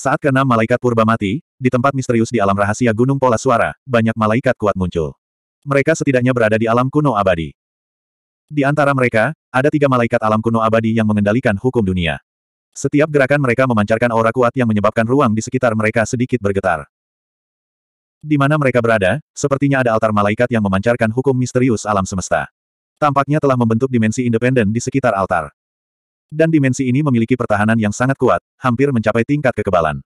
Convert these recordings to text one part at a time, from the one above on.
Saat keenam malaikat purba mati, di tempat misterius di alam rahasia Gunung Pola Suara, banyak malaikat kuat muncul. Mereka setidaknya berada di alam kuno abadi. Di antara mereka, ada tiga malaikat alam kuno abadi yang mengendalikan hukum dunia. Setiap gerakan mereka memancarkan aura kuat yang menyebabkan ruang di sekitar mereka sedikit bergetar. Di mana mereka berada, sepertinya ada altar malaikat yang memancarkan hukum misterius alam semesta. Tampaknya telah membentuk dimensi independen di sekitar altar. Dan dimensi ini memiliki pertahanan yang sangat kuat, hampir mencapai tingkat kekebalan.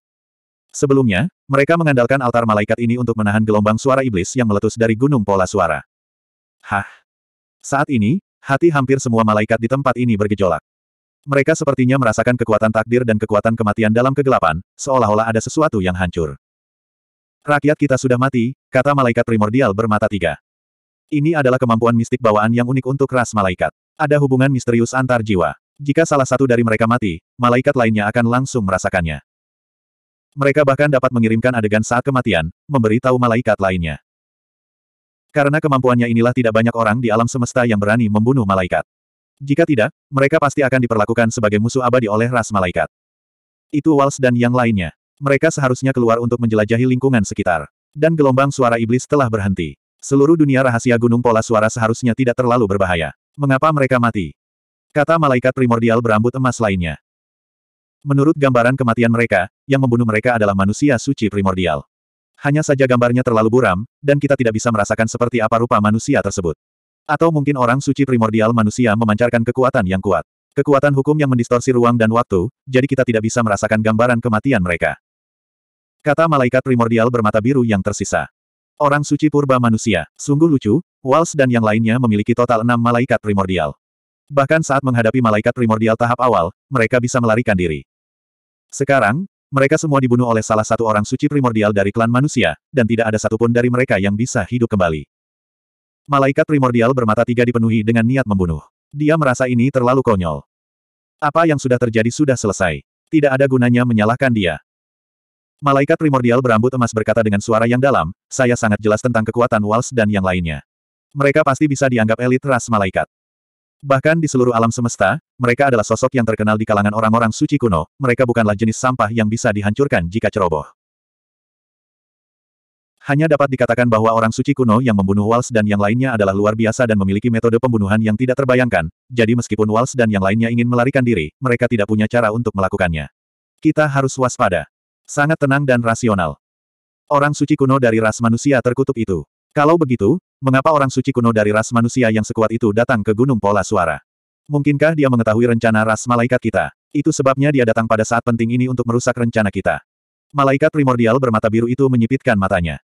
Sebelumnya, mereka mengandalkan altar malaikat ini untuk menahan gelombang suara iblis yang meletus dari gunung pola suara. Hah? Saat ini, hati hampir semua malaikat di tempat ini bergejolak. Mereka sepertinya merasakan kekuatan takdir dan kekuatan kematian dalam kegelapan, seolah-olah ada sesuatu yang hancur. Rakyat kita sudah mati, kata malaikat primordial bermata tiga. Ini adalah kemampuan mistik bawaan yang unik untuk ras malaikat. Ada hubungan misterius antar jiwa. Jika salah satu dari mereka mati, malaikat lainnya akan langsung merasakannya. Mereka bahkan dapat mengirimkan adegan saat kematian, memberitahu malaikat lainnya. Karena kemampuannya inilah tidak banyak orang di alam semesta yang berani membunuh malaikat. Jika tidak, mereka pasti akan diperlakukan sebagai musuh abadi oleh ras malaikat. Itu Wals dan yang lainnya. Mereka seharusnya keluar untuk menjelajahi lingkungan sekitar. Dan gelombang suara iblis telah berhenti. Seluruh dunia rahasia gunung pola suara seharusnya tidak terlalu berbahaya. Mengapa mereka mati? Kata malaikat primordial berambut emas lainnya. Menurut gambaran kematian mereka, yang membunuh mereka adalah manusia suci primordial. Hanya saja gambarnya terlalu buram, dan kita tidak bisa merasakan seperti apa rupa manusia tersebut. Atau mungkin orang suci primordial manusia memancarkan kekuatan yang kuat. Kekuatan hukum yang mendistorsi ruang dan waktu, jadi kita tidak bisa merasakan gambaran kematian mereka. Kata malaikat primordial bermata biru yang tersisa. Orang suci purba manusia, sungguh lucu, Wals dan yang lainnya memiliki total enam malaikat primordial. Bahkan saat menghadapi malaikat primordial tahap awal, mereka bisa melarikan diri. Sekarang, mereka semua dibunuh oleh salah satu orang suci primordial dari klan manusia, dan tidak ada satupun dari mereka yang bisa hidup kembali. Malaikat primordial bermata tiga dipenuhi dengan niat membunuh. Dia merasa ini terlalu konyol. Apa yang sudah terjadi sudah selesai. Tidak ada gunanya menyalahkan dia. Malaikat primordial berambut emas berkata dengan suara yang dalam, saya sangat jelas tentang kekuatan Wals dan yang lainnya. Mereka pasti bisa dianggap elit ras malaikat. Bahkan di seluruh alam semesta, mereka adalah sosok yang terkenal di kalangan orang-orang suci kuno, mereka bukanlah jenis sampah yang bisa dihancurkan jika ceroboh. Hanya dapat dikatakan bahwa orang suci kuno yang membunuh Wals dan yang lainnya adalah luar biasa dan memiliki metode pembunuhan yang tidak terbayangkan, jadi meskipun Wals dan yang lainnya ingin melarikan diri, mereka tidak punya cara untuk melakukannya. Kita harus waspada. Sangat tenang dan rasional. Orang suci kuno dari ras manusia terkutuk itu. Kalau begitu, Mengapa orang suci kuno dari ras manusia yang sekuat itu datang ke Gunung Pola Suara? Mungkinkah dia mengetahui rencana ras malaikat kita? Itu sebabnya dia datang pada saat penting ini untuk merusak rencana kita. Malaikat primordial bermata biru itu menyipitkan matanya.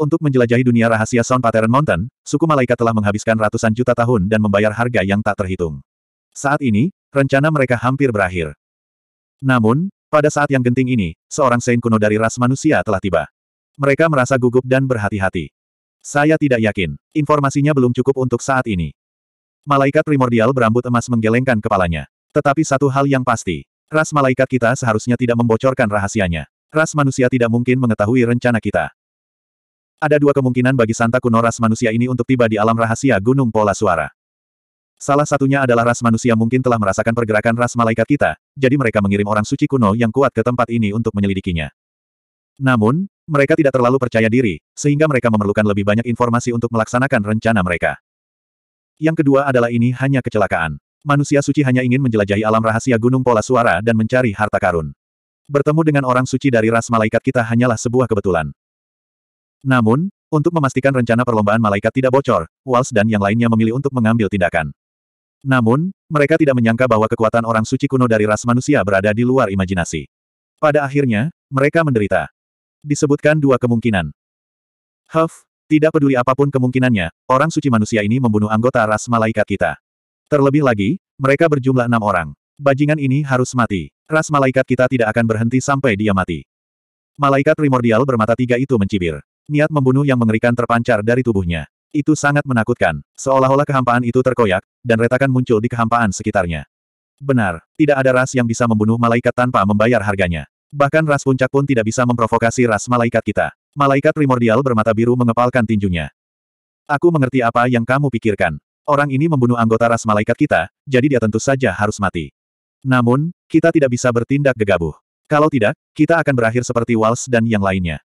Untuk menjelajahi dunia rahasia Sound Pattern Mountain, suku malaikat telah menghabiskan ratusan juta tahun dan membayar harga yang tak terhitung. Saat ini, rencana mereka hampir berakhir. Namun, pada saat yang genting ini, seorang saint kuno dari ras manusia telah tiba. Mereka merasa gugup dan berhati-hati. Saya tidak yakin. Informasinya belum cukup untuk saat ini. Malaikat primordial berambut emas menggelengkan kepalanya. Tetapi satu hal yang pasti. Ras malaikat kita seharusnya tidak membocorkan rahasianya. Ras manusia tidak mungkin mengetahui rencana kita. Ada dua kemungkinan bagi Santa kuno ras manusia ini untuk tiba di alam rahasia Gunung Pola Suara. Salah satunya adalah ras manusia mungkin telah merasakan pergerakan ras malaikat kita, jadi mereka mengirim orang suci kuno yang kuat ke tempat ini untuk menyelidikinya. Namun, mereka tidak terlalu percaya diri, sehingga mereka memerlukan lebih banyak informasi untuk melaksanakan rencana mereka. Yang kedua adalah ini hanya kecelakaan. Manusia suci hanya ingin menjelajahi alam rahasia gunung pola suara dan mencari harta karun. Bertemu dengan orang suci dari ras malaikat kita hanyalah sebuah kebetulan. Namun, untuk memastikan rencana perlombaan malaikat tidak bocor, Wals dan yang lainnya memilih untuk mengambil tindakan. Namun, mereka tidak menyangka bahwa kekuatan orang suci kuno dari ras manusia berada di luar imajinasi. Pada akhirnya, mereka menderita disebutkan dua kemungkinan. Huff, tidak peduli apapun kemungkinannya, orang suci manusia ini membunuh anggota ras malaikat kita. Terlebih lagi, mereka berjumlah enam orang. Bajingan ini harus mati. Ras malaikat kita tidak akan berhenti sampai dia mati. Malaikat primordial bermata tiga itu mencibir. Niat membunuh yang mengerikan terpancar dari tubuhnya. Itu sangat menakutkan, seolah-olah kehampaan itu terkoyak, dan retakan muncul di kehampaan sekitarnya. Benar, tidak ada ras yang bisa membunuh malaikat tanpa membayar harganya. Bahkan ras puncak pun tidak bisa memprovokasi ras malaikat kita. Malaikat primordial bermata biru mengepalkan tinjunya. Aku mengerti apa yang kamu pikirkan. Orang ini membunuh anggota ras malaikat kita, jadi dia tentu saja harus mati. Namun, kita tidak bisa bertindak gegabah. Kalau tidak, kita akan berakhir seperti Wals dan yang lainnya.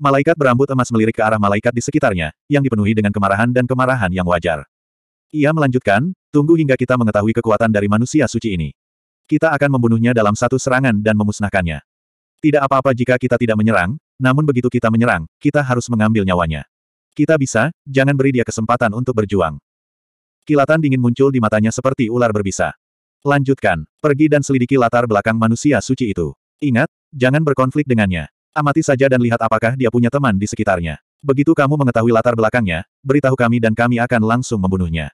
Malaikat berambut emas melirik ke arah malaikat di sekitarnya, yang dipenuhi dengan kemarahan dan kemarahan yang wajar. Ia melanjutkan, tunggu hingga kita mengetahui kekuatan dari manusia suci ini. Kita akan membunuhnya dalam satu serangan dan memusnahkannya. Tidak apa-apa jika kita tidak menyerang, namun begitu kita menyerang, kita harus mengambil nyawanya. Kita bisa, jangan beri dia kesempatan untuk berjuang. Kilatan dingin muncul di matanya seperti ular berbisa. Lanjutkan, pergi dan selidiki latar belakang manusia suci itu. Ingat, jangan berkonflik dengannya. Amati saja dan lihat apakah dia punya teman di sekitarnya. Begitu kamu mengetahui latar belakangnya, beritahu kami dan kami akan langsung membunuhnya.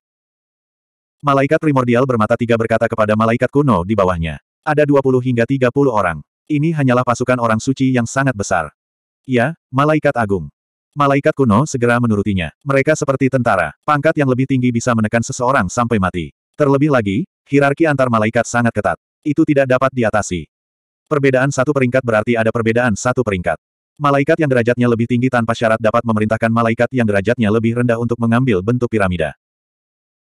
Malaikat primordial bermata tiga berkata kepada malaikat kuno di bawahnya. Ada 20 hingga 30 orang. Ini hanyalah pasukan orang suci yang sangat besar. Ya, malaikat agung. Malaikat kuno segera menurutinya. Mereka seperti tentara. Pangkat yang lebih tinggi bisa menekan seseorang sampai mati. Terlebih lagi, hierarki antar malaikat sangat ketat. Itu tidak dapat diatasi. Perbedaan satu peringkat berarti ada perbedaan satu peringkat. Malaikat yang derajatnya lebih tinggi tanpa syarat dapat memerintahkan malaikat yang derajatnya lebih rendah untuk mengambil bentuk piramida.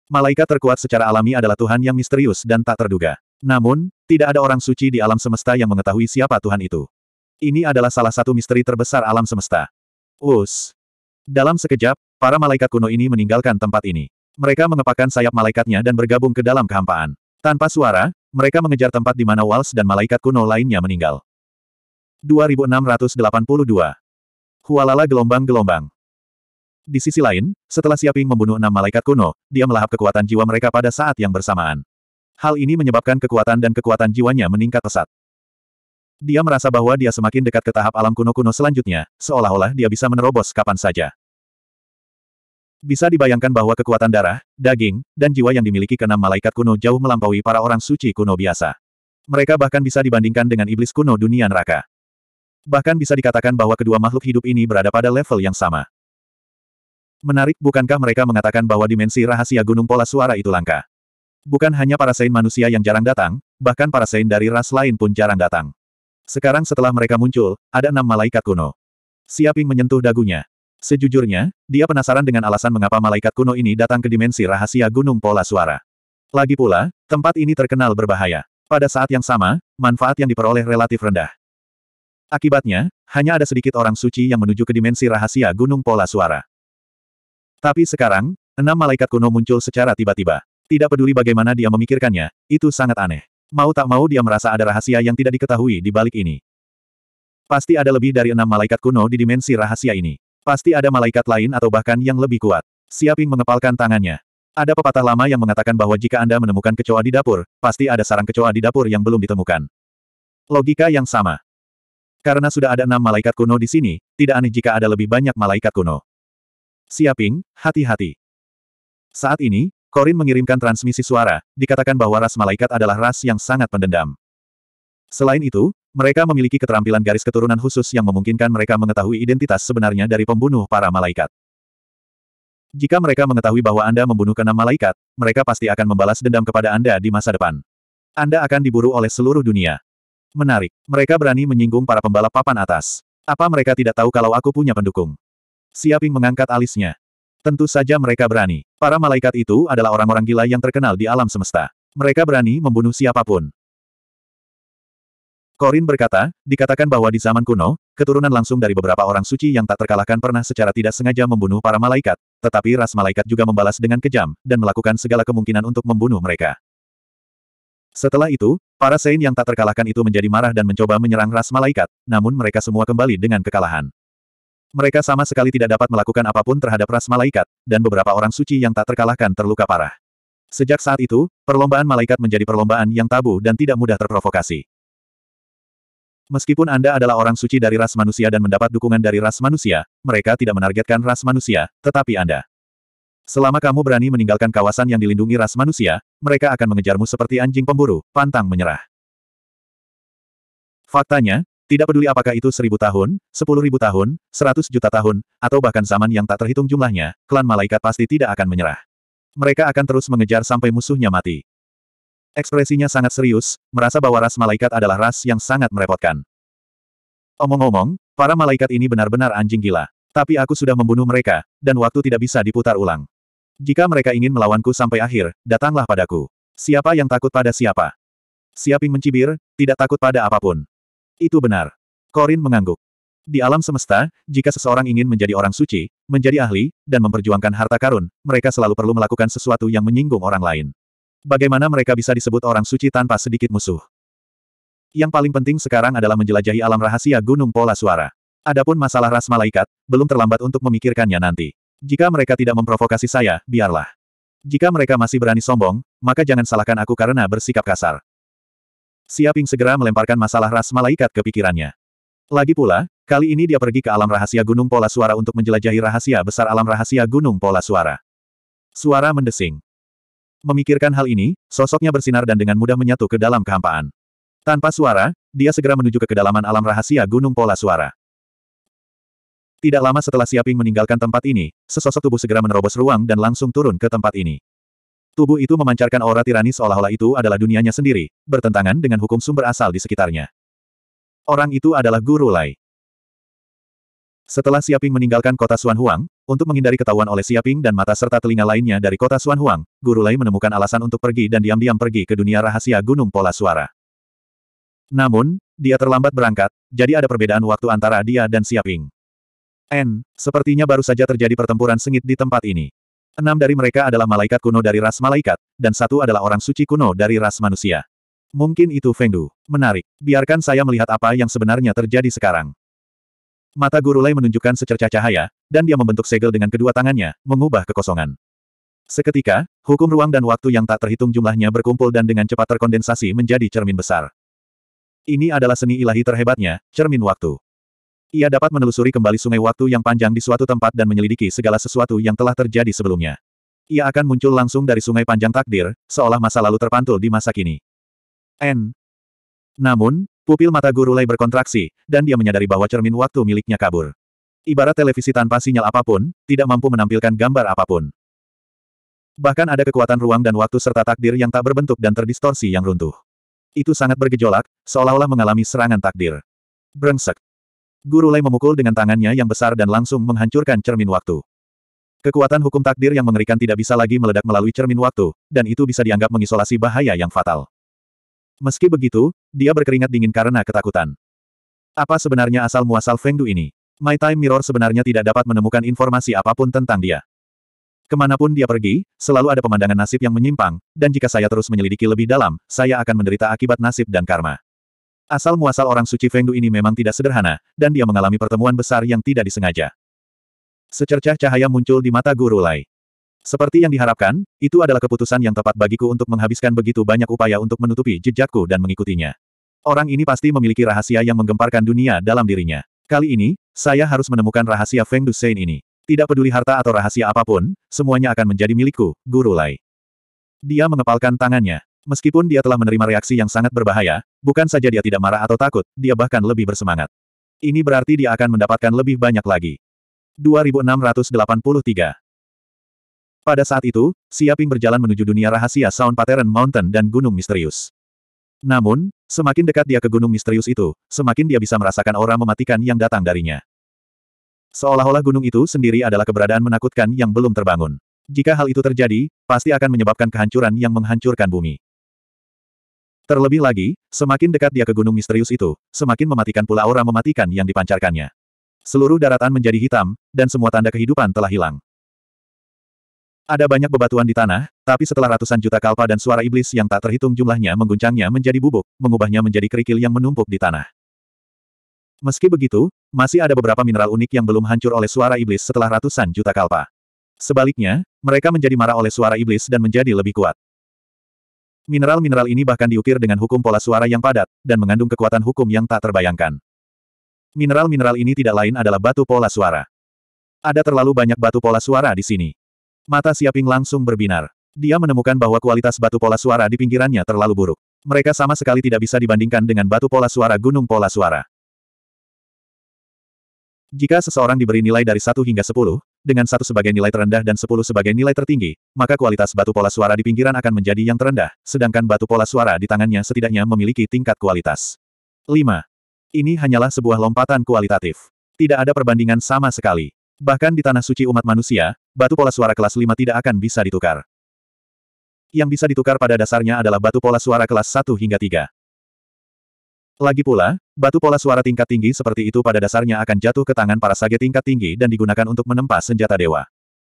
Malaikat terkuat secara alami adalah Tuhan yang misterius dan tak terduga. Namun, tidak ada orang suci di alam semesta yang mengetahui siapa Tuhan itu. Ini adalah salah satu misteri terbesar alam semesta. Us. Dalam sekejap, para malaikat kuno ini meninggalkan tempat ini. Mereka mengepakkan sayap malaikatnya dan bergabung ke dalam kehampaan. Tanpa suara, mereka mengejar tempat di mana Wals dan malaikat kuno lainnya meninggal. 2682. Hualala gelombang-gelombang. Di sisi lain, setelah Siaping membunuh enam malaikat kuno, dia melahap kekuatan jiwa mereka pada saat yang bersamaan. Hal ini menyebabkan kekuatan dan kekuatan jiwanya meningkat pesat. Dia merasa bahwa dia semakin dekat ke tahap alam kuno-kuno selanjutnya, seolah-olah dia bisa menerobos kapan saja. Bisa dibayangkan bahwa kekuatan darah, daging, dan jiwa yang dimiliki keenam malaikat kuno jauh melampaui para orang suci kuno biasa. Mereka bahkan bisa dibandingkan dengan iblis kuno dunia neraka. Bahkan bisa dikatakan bahwa kedua makhluk hidup ini berada pada level yang sama. Menarik bukankah mereka mengatakan bahwa dimensi rahasia gunung pola suara itu langka? Bukan hanya para sein manusia yang jarang datang, bahkan para sein dari ras lain pun jarang datang. Sekarang setelah mereka muncul, ada enam malaikat kuno. Siaping menyentuh dagunya. Sejujurnya, dia penasaran dengan alasan mengapa malaikat kuno ini datang ke dimensi rahasia gunung pola suara. Lagi pula, tempat ini terkenal berbahaya. Pada saat yang sama, manfaat yang diperoleh relatif rendah. Akibatnya, hanya ada sedikit orang suci yang menuju ke dimensi rahasia gunung pola suara. Tapi sekarang, enam malaikat kuno muncul secara tiba-tiba. Tidak peduli bagaimana dia memikirkannya, itu sangat aneh. Mau tak mau dia merasa ada rahasia yang tidak diketahui di balik ini. Pasti ada lebih dari enam malaikat kuno di dimensi rahasia ini. Pasti ada malaikat lain atau bahkan yang lebih kuat. Siaping mengepalkan tangannya. Ada pepatah lama yang mengatakan bahwa jika Anda menemukan kecoa di dapur, pasti ada sarang kecoa di dapur yang belum ditemukan. Logika yang sama. Karena sudah ada enam malaikat kuno di sini, tidak aneh jika ada lebih banyak malaikat kuno. Siaping, hati-hati. Saat ini, Korin mengirimkan transmisi suara, dikatakan bahwa ras malaikat adalah ras yang sangat pendendam. Selain itu, mereka memiliki keterampilan garis keturunan khusus yang memungkinkan mereka mengetahui identitas sebenarnya dari pembunuh para malaikat. Jika mereka mengetahui bahwa Anda membunuh keenam malaikat, mereka pasti akan membalas dendam kepada Anda di masa depan. Anda akan diburu oleh seluruh dunia. Menarik, mereka berani menyinggung para pembalap papan atas. Apa mereka tidak tahu kalau aku punya pendukung? Siaping mengangkat alisnya. Tentu saja mereka berani. Para malaikat itu adalah orang-orang gila yang terkenal di alam semesta. Mereka berani membunuh siapapun. Korin berkata, dikatakan bahwa di zaman kuno, keturunan langsung dari beberapa orang suci yang tak terkalahkan pernah secara tidak sengaja membunuh para malaikat, tetapi ras malaikat juga membalas dengan kejam, dan melakukan segala kemungkinan untuk membunuh mereka. Setelah itu, para Sein yang tak terkalahkan itu menjadi marah dan mencoba menyerang ras malaikat, namun mereka semua kembali dengan kekalahan. Mereka sama sekali tidak dapat melakukan apapun terhadap ras malaikat, dan beberapa orang suci yang tak terkalahkan terluka parah. Sejak saat itu, perlombaan malaikat menjadi perlombaan yang tabu dan tidak mudah terprovokasi. Meskipun Anda adalah orang suci dari ras manusia dan mendapat dukungan dari ras manusia, mereka tidak menargetkan ras manusia, tetapi Anda. Selama kamu berani meninggalkan kawasan yang dilindungi ras manusia, mereka akan mengejarmu seperti anjing pemburu, pantang menyerah. Faktanya, tidak peduli apakah itu seribu tahun, sepuluh ribu tahun, seratus juta tahun, atau bahkan zaman yang tak terhitung jumlahnya, klan malaikat pasti tidak akan menyerah. Mereka akan terus mengejar sampai musuhnya mati. Ekspresinya sangat serius, merasa bahwa ras malaikat adalah ras yang sangat merepotkan. Omong-omong, para malaikat ini benar-benar anjing gila. Tapi aku sudah membunuh mereka, dan waktu tidak bisa diputar ulang. Jika mereka ingin melawanku sampai akhir, datanglah padaku. Siapa yang takut pada siapa? Siaping mencibir, tidak takut pada apapun. Itu benar. Korin mengangguk. Di alam semesta, jika seseorang ingin menjadi orang suci, menjadi ahli, dan memperjuangkan harta karun, mereka selalu perlu melakukan sesuatu yang menyinggung orang lain. Bagaimana mereka bisa disebut orang suci tanpa sedikit musuh? Yang paling penting sekarang adalah menjelajahi alam rahasia Gunung Pola Suara. Adapun masalah ras malaikat, belum terlambat untuk memikirkannya nanti. Jika mereka tidak memprovokasi saya, biarlah. Jika mereka masih berani sombong, maka jangan salahkan aku karena bersikap kasar. Siaping segera melemparkan masalah ras malaikat ke pikirannya. Lagi pula, kali ini dia pergi ke alam rahasia Gunung Pola Suara untuk menjelajahi rahasia besar alam rahasia Gunung Pola Suara. Suara mendesing. Memikirkan hal ini, sosoknya bersinar dan dengan mudah menyatu ke dalam kehampaan. Tanpa suara, dia segera menuju ke kedalaman alam rahasia Gunung Pola Suara. Tidak lama setelah Siaping meninggalkan tempat ini, sesosok tubuh segera menerobos ruang dan langsung turun ke tempat ini. Tubuh itu memancarkan aura tirani seolah-olah itu adalah dunianya sendiri, bertentangan dengan hukum sumber asal di sekitarnya. Orang itu adalah Guru Lai. Setelah Siaping meninggalkan kota Huang, untuk menghindari ketahuan oleh Siaping dan mata serta telinga lainnya dari kota Huang, Guru Lai menemukan alasan untuk pergi dan diam-diam pergi ke dunia rahasia Gunung Pola Suara. Namun, dia terlambat berangkat, jadi ada perbedaan waktu antara dia dan Siaping. N, sepertinya baru saja terjadi pertempuran sengit di tempat ini. Enam dari mereka adalah malaikat kuno dari ras malaikat, dan satu adalah orang suci kuno dari ras manusia. Mungkin itu Fengdu. Menarik. Biarkan saya melihat apa yang sebenarnya terjadi sekarang. Mata Guru Lei menunjukkan secercah cahaya, dan dia membentuk segel dengan kedua tangannya, mengubah kekosongan. Seketika, hukum ruang dan waktu yang tak terhitung jumlahnya berkumpul dan dengan cepat terkondensasi menjadi cermin besar. Ini adalah seni ilahi terhebatnya, cermin waktu. Ia dapat menelusuri kembali sungai waktu yang panjang di suatu tempat dan menyelidiki segala sesuatu yang telah terjadi sebelumnya. Ia akan muncul langsung dari sungai panjang takdir, seolah masa lalu terpantul di masa kini. N. Namun, pupil mata guru Lei berkontraksi, dan dia menyadari bahwa cermin waktu miliknya kabur. Ibarat televisi tanpa sinyal apapun, tidak mampu menampilkan gambar apapun. Bahkan ada kekuatan ruang dan waktu serta takdir yang tak berbentuk dan terdistorsi yang runtuh. Itu sangat bergejolak, seolah-olah mengalami serangan takdir. Brengsek. Guru Lei memukul dengan tangannya yang besar dan langsung menghancurkan cermin waktu. Kekuatan hukum takdir yang mengerikan tidak bisa lagi meledak melalui cermin waktu, dan itu bisa dianggap mengisolasi bahaya yang fatal. Meski begitu, dia berkeringat dingin karena ketakutan. Apa sebenarnya asal-muasal Feng Du ini? My Time Mirror sebenarnya tidak dapat menemukan informasi apapun tentang dia. Kemanapun dia pergi, selalu ada pemandangan nasib yang menyimpang, dan jika saya terus menyelidiki lebih dalam, saya akan menderita akibat nasib dan karma. Asal-muasal orang suci Fengdu ini memang tidak sederhana, dan dia mengalami pertemuan besar yang tidak disengaja. Secercah cahaya muncul di mata Guru Lai. Seperti yang diharapkan, itu adalah keputusan yang tepat bagiku untuk menghabiskan begitu banyak upaya untuk menutupi jejakku dan mengikutinya. Orang ini pasti memiliki rahasia yang menggemparkan dunia dalam dirinya. Kali ini, saya harus menemukan rahasia Feng Dusein ini. Tidak peduli harta atau rahasia apapun, semuanya akan menjadi milikku, Guru Lai. Dia mengepalkan tangannya. Meskipun dia telah menerima reaksi yang sangat berbahaya, bukan saja dia tidak marah atau takut, dia bahkan lebih bersemangat. Ini berarti dia akan mendapatkan lebih banyak lagi. 2683 Pada saat itu, Siaping berjalan menuju dunia rahasia Sound Pattern Mountain dan Gunung Misterius. Namun, semakin dekat dia ke Gunung Misterius itu, semakin dia bisa merasakan aura mematikan yang datang darinya. Seolah-olah gunung itu sendiri adalah keberadaan menakutkan yang belum terbangun. Jika hal itu terjadi, pasti akan menyebabkan kehancuran yang menghancurkan bumi. Terlebih lagi, semakin dekat dia ke gunung misterius itu, semakin mematikan pula aura mematikan yang dipancarkannya. Seluruh daratan menjadi hitam, dan semua tanda kehidupan telah hilang. Ada banyak bebatuan di tanah, tapi setelah ratusan juta kalpa dan suara iblis yang tak terhitung jumlahnya mengguncangnya menjadi bubuk, mengubahnya menjadi kerikil yang menumpuk di tanah. Meski begitu, masih ada beberapa mineral unik yang belum hancur oleh suara iblis setelah ratusan juta kalpa. Sebaliknya, mereka menjadi marah oleh suara iblis dan menjadi lebih kuat. Mineral-mineral ini bahkan diukir dengan hukum pola suara yang padat, dan mengandung kekuatan hukum yang tak terbayangkan. Mineral-mineral ini tidak lain adalah batu pola suara. Ada terlalu banyak batu pola suara di sini. Mata Siaping langsung berbinar. Dia menemukan bahwa kualitas batu pola suara di pinggirannya terlalu buruk. Mereka sama sekali tidak bisa dibandingkan dengan batu pola suara gunung pola suara. Jika seseorang diberi nilai dari 1 hingga 10, dengan satu sebagai nilai terendah dan sepuluh sebagai nilai tertinggi, maka kualitas batu pola suara di pinggiran akan menjadi yang terendah, sedangkan batu pola suara di tangannya setidaknya memiliki tingkat kualitas. 5. Ini hanyalah sebuah lompatan kualitatif. Tidak ada perbandingan sama sekali. Bahkan di tanah suci umat manusia, batu pola suara kelas 5 tidak akan bisa ditukar. Yang bisa ditukar pada dasarnya adalah batu pola suara kelas 1 hingga 3. Lagi pula, batu pola suara tingkat tinggi seperti itu pada dasarnya akan jatuh ke tangan para sage tingkat tinggi dan digunakan untuk menempa senjata dewa.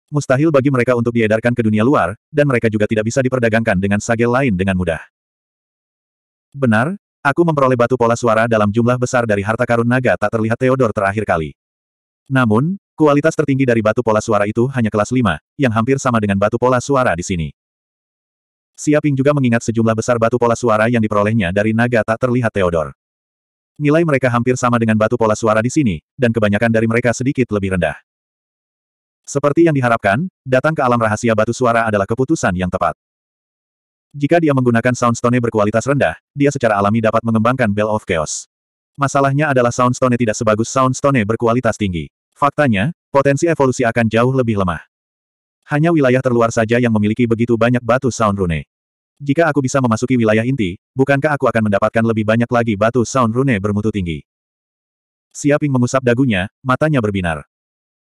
Mustahil bagi mereka untuk diedarkan ke dunia luar, dan mereka juga tidak bisa diperdagangkan dengan sage lain dengan mudah. Benar, aku memperoleh batu pola suara dalam jumlah besar dari harta karun naga tak terlihat Theodor terakhir kali. Namun, kualitas tertinggi dari batu pola suara itu hanya kelas 5, yang hampir sama dengan batu pola suara di sini. Siaping juga mengingat sejumlah besar batu pola suara yang diperolehnya dari naga tak terlihat Theodor. Nilai mereka hampir sama dengan batu pola suara di sini, dan kebanyakan dari mereka sedikit lebih rendah. Seperti yang diharapkan, datang ke alam rahasia batu suara adalah keputusan yang tepat. Jika dia menggunakan Soundstone berkualitas rendah, dia secara alami dapat mengembangkan Bell of Chaos. Masalahnya adalah Soundstone tidak sebagus Soundstone berkualitas tinggi. Faktanya, potensi evolusi akan jauh lebih lemah. Hanya wilayah terluar saja yang memiliki begitu banyak batu Sound Rune. Jika aku bisa memasuki wilayah inti, bukankah aku akan mendapatkan lebih banyak lagi batu Sound Rune bermutu tinggi? Siaping mengusap dagunya, matanya berbinar.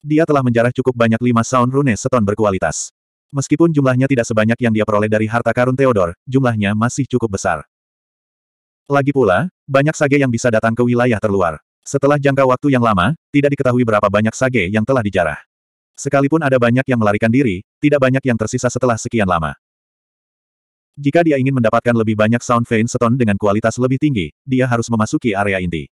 Dia telah menjarah cukup banyak lima Sound Rune seton berkualitas. Meskipun jumlahnya tidak sebanyak yang dia peroleh dari harta karun Theodor, jumlahnya masih cukup besar. Lagi pula, banyak sage yang bisa datang ke wilayah terluar. Setelah jangka waktu yang lama, tidak diketahui berapa banyak sage yang telah dijarah. Sekalipun ada banyak yang melarikan diri, tidak banyak yang tersisa setelah sekian lama. Jika dia ingin mendapatkan lebih banyak Sound Vein Stone dengan kualitas lebih tinggi, dia harus memasuki area inti.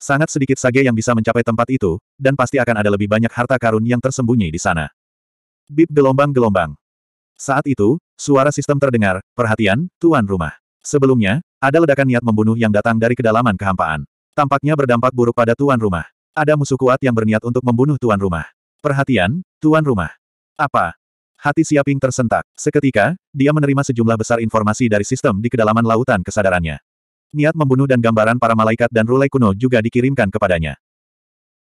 Sangat sedikit sage yang bisa mencapai tempat itu, dan pasti akan ada lebih banyak harta karun yang tersembunyi di sana. Bip gelombang-gelombang. Saat itu, suara sistem terdengar, perhatian, tuan rumah. Sebelumnya, ada ledakan niat membunuh yang datang dari kedalaman kehampaan. Tampaknya berdampak buruk pada tuan rumah. Ada musuh kuat yang berniat untuk membunuh tuan rumah. Perhatian, tuan rumah. Apa? Hati Siaping tersentak. Seketika, dia menerima sejumlah besar informasi dari sistem di kedalaman lautan kesadarannya. Niat membunuh dan gambaran para malaikat dan rulai kuno juga dikirimkan kepadanya.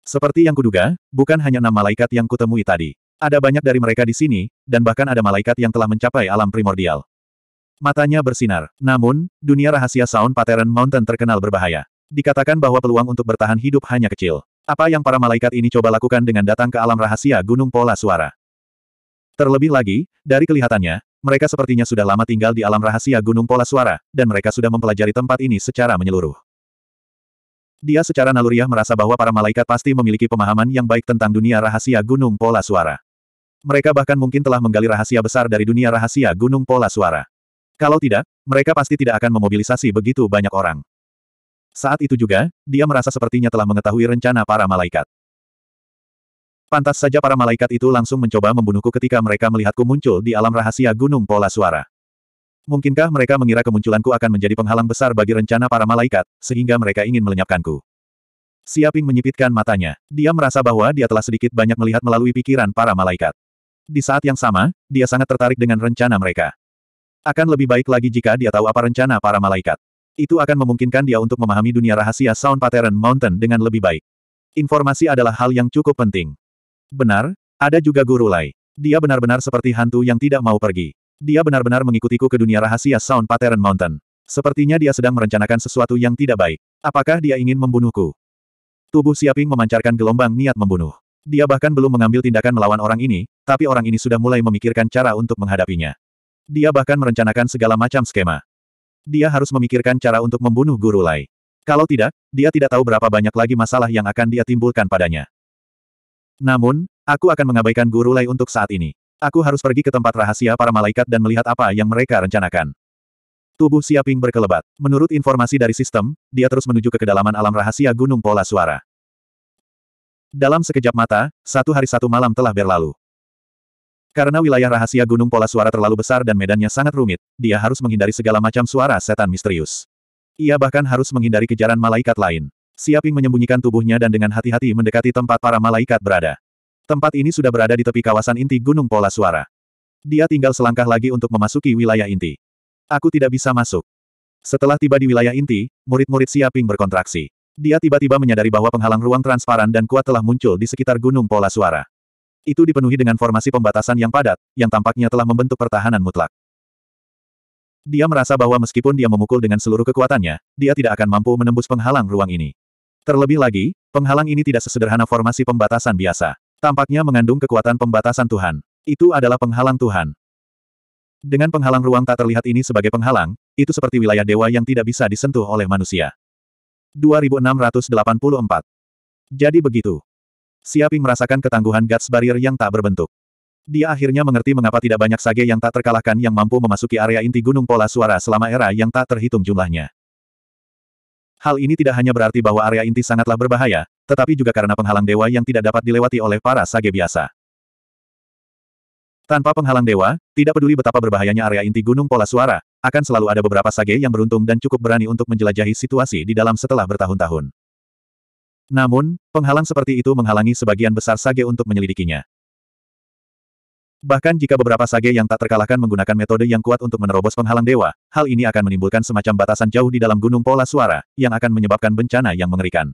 Seperti yang kuduga, bukan hanya enam malaikat yang kutemui tadi. Ada banyak dari mereka di sini, dan bahkan ada malaikat yang telah mencapai alam primordial. Matanya bersinar. Namun, dunia rahasia Sound Pattern Mountain terkenal berbahaya. Dikatakan bahwa peluang untuk bertahan hidup hanya kecil. Apa yang para malaikat ini coba lakukan dengan datang ke alam rahasia Gunung Pola Suara? Terlebih lagi, dari kelihatannya, mereka sepertinya sudah lama tinggal di alam rahasia Gunung Pola Suara, dan mereka sudah mempelajari tempat ini secara menyeluruh. Dia secara naluriah merasa bahwa para malaikat pasti memiliki pemahaman yang baik tentang dunia rahasia Gunung Pola Suara. Mereka bahkan mungkin telah menggali rahasia besar dari dunia rahasia Gunung Pola Suara. Kalau tidak, mereka pasti tidak akan memobilisasi begitu banyak orang. Saat itu juga, dia merasa sepertinya telah mengetahui rencana para malaikat. Pantas saja para malaikat itu langsung mencoba membunuhku ketika mereka melihatku muncul di alam rahasia Gunung Pola Suara. Mungkinkah mereka mengira kemunculanku akan menjadi penghalang besar bagi rencana para malaikat, sehingga mereka ingin melenyapkanku? Siaping menyipitkan matanya. Dia merasa bahwa dia telah sedikit banyak melihat melalui pikiran para malaikat. Di saat yang sama, dia sangat tertarik dengan rencana mereka. Akan lebih baik lagi jika dia tahu apa rencana para malaikat. Itu akan memungkinkan dia untuk memahami dunia rahasia Sound Pattern Mountain dengan lebih baik. Informasi adalah hal yang cukup penting. Benar, ada juga Guru Lai. Dia benar-benar seperti hantu yang tidak mau pergi. Dia benar-benar mengikutiku ke dunia rahasia Sound Pattern Mountain. Sepertinya dia sedang merencanakan sesuatu yang tidak baik. Apakah dia ingin membunuhku? Tubuh Siaping memancarkan gelombang niat membunuh. Dia bahkan belum mengambil tindakan melawan orang ini, tapi orang ini sudah mulai memikirkan cara untuk menghadapinya. Dia bahkan merencanakan segala macam skema dia harus memikirkan cara untuk membunuh Guru Lai. Kalau tidak, dia tidak tahu berapa banyak lagi masalah yang akan dia timbulkan padanya. Namun, aku akan mengabaikan Guru Lai untuk saat ini. Aku harus pergi ke tempat rahasia para malaikat dan melihat apa yang mereka rencanakan. Tubuh Siaping berkelebat. Menurut informasi dari sistem, dia terus menuju ke kedalaman alam rahasia Gunung Pola Suara. Dalam sekejap mata, satu hari satu malam telah berlalu. Karena wilayah rahasia gunung pola suara terlalu besar dan medannya sangat rumit, dia harus menghindari segala macam suara setan misterius. Ia bahkan harus menghindari kejaran malaikat lain. Siaping menyembunyikan tubuhnya dan dengan hati-hati mendekati tempat para malaikat berada. Tempat ini sudah berada di tepi kawasan inti gunung pola suara. Dia tinggal selangkah lagi untuk memasuki wilayah inti. Aku tidak bisa masuk. Setelah tiba di wilayah inti, murid-murid Siaping berkontraksi. Dia tiba-tiba menyadari bahwa penghalang ruang transparan dan kuat telah muncul di sekitar gunung pola suara. Itu dipenuhi dengan formasi pembatasan yang padat, yang tampaknya telah membentuk pertahanan mutlak. Dia merasa bahwa meskipun dia memukul dengan seluruh kekuatannya, dia tidak akan mampu menembus penghalang ruang ini. Terlebih lagi, penghalang ini tidak sesederhana formasi pembatasan biasa. Tampaknya mengandung kekuatan pembatasan Tuhan. Itu adalah penghalang Tuhan. Dengan penghalang ruang tak terlihat ini sebagai penghalang, itu seperti wilayah dewa yang tidak bisa disentuh oleh manusia. 2684. Jadi begitu. Siaping merasakan ketangguhan Guts Barrier yang tak berbentuk. Dia akhirnya mengerti mengapa tidak banyak sage yang tak terkalahkan yang mampu memasuki area inti gunung pola suara selama era yang tak terhitung jumlahnya. Hal ini tidak hanya berarti bahwa area inti sangatlah berbahaya, tetapi juga karena penghalang dewa yang tidak dapat dilewati oleh para sage biasa. Tanpa penghalang dewa, tidak peduli betapa berbahayanya area inti gunung pola suara, akan selalu ada beberapa sage yang beruntung dan cukup berani untuk menjelajahi situasi di dalam setelah bertahun-tahun. Namun, penghalang seperti itu menghalangi sebagian besar sage untuk menyelidikinya. Bahkan jika beberapa sage yang tak terkalahkan menggunakan metode yang kuat untuk menerobos penghalang dewa, hal ini akan menimbulkan semacam batasan jauh di dalam gunung pola suara, yang akan menyebabkan bencana yang mengerikan.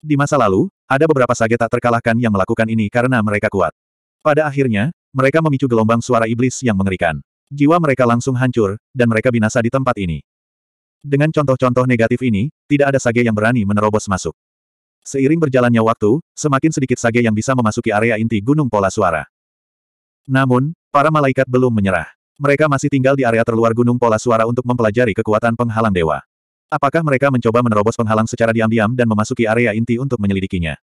Di masa lalu, ada beberapa sage tak terkalahkan yang melakukan ini karena mereka kuat. Pada akhirnya, mereka memicu gelombang suara iblis yang mengerikan. Jiwa mereka langsung hancur, dan mereka binasa di tempat ini. Dengan contoh-contoh negatif ini, tidak ada sage yang berani menerobos masuk. Seiring berjalannya waktu, semakin sedikit sage yang bisa memasuki area inti Gunung Pola Suara. Namun, para malaikat belum menyerah. Mereka masih tinggal di area terluar Gunung Pola Suara untuk mempelajari kekuatan penghalang dewa. Apakah mereka mencoba menerobos penghalang secara diam-diam dan memasuki area inti untuk menyelidikinya?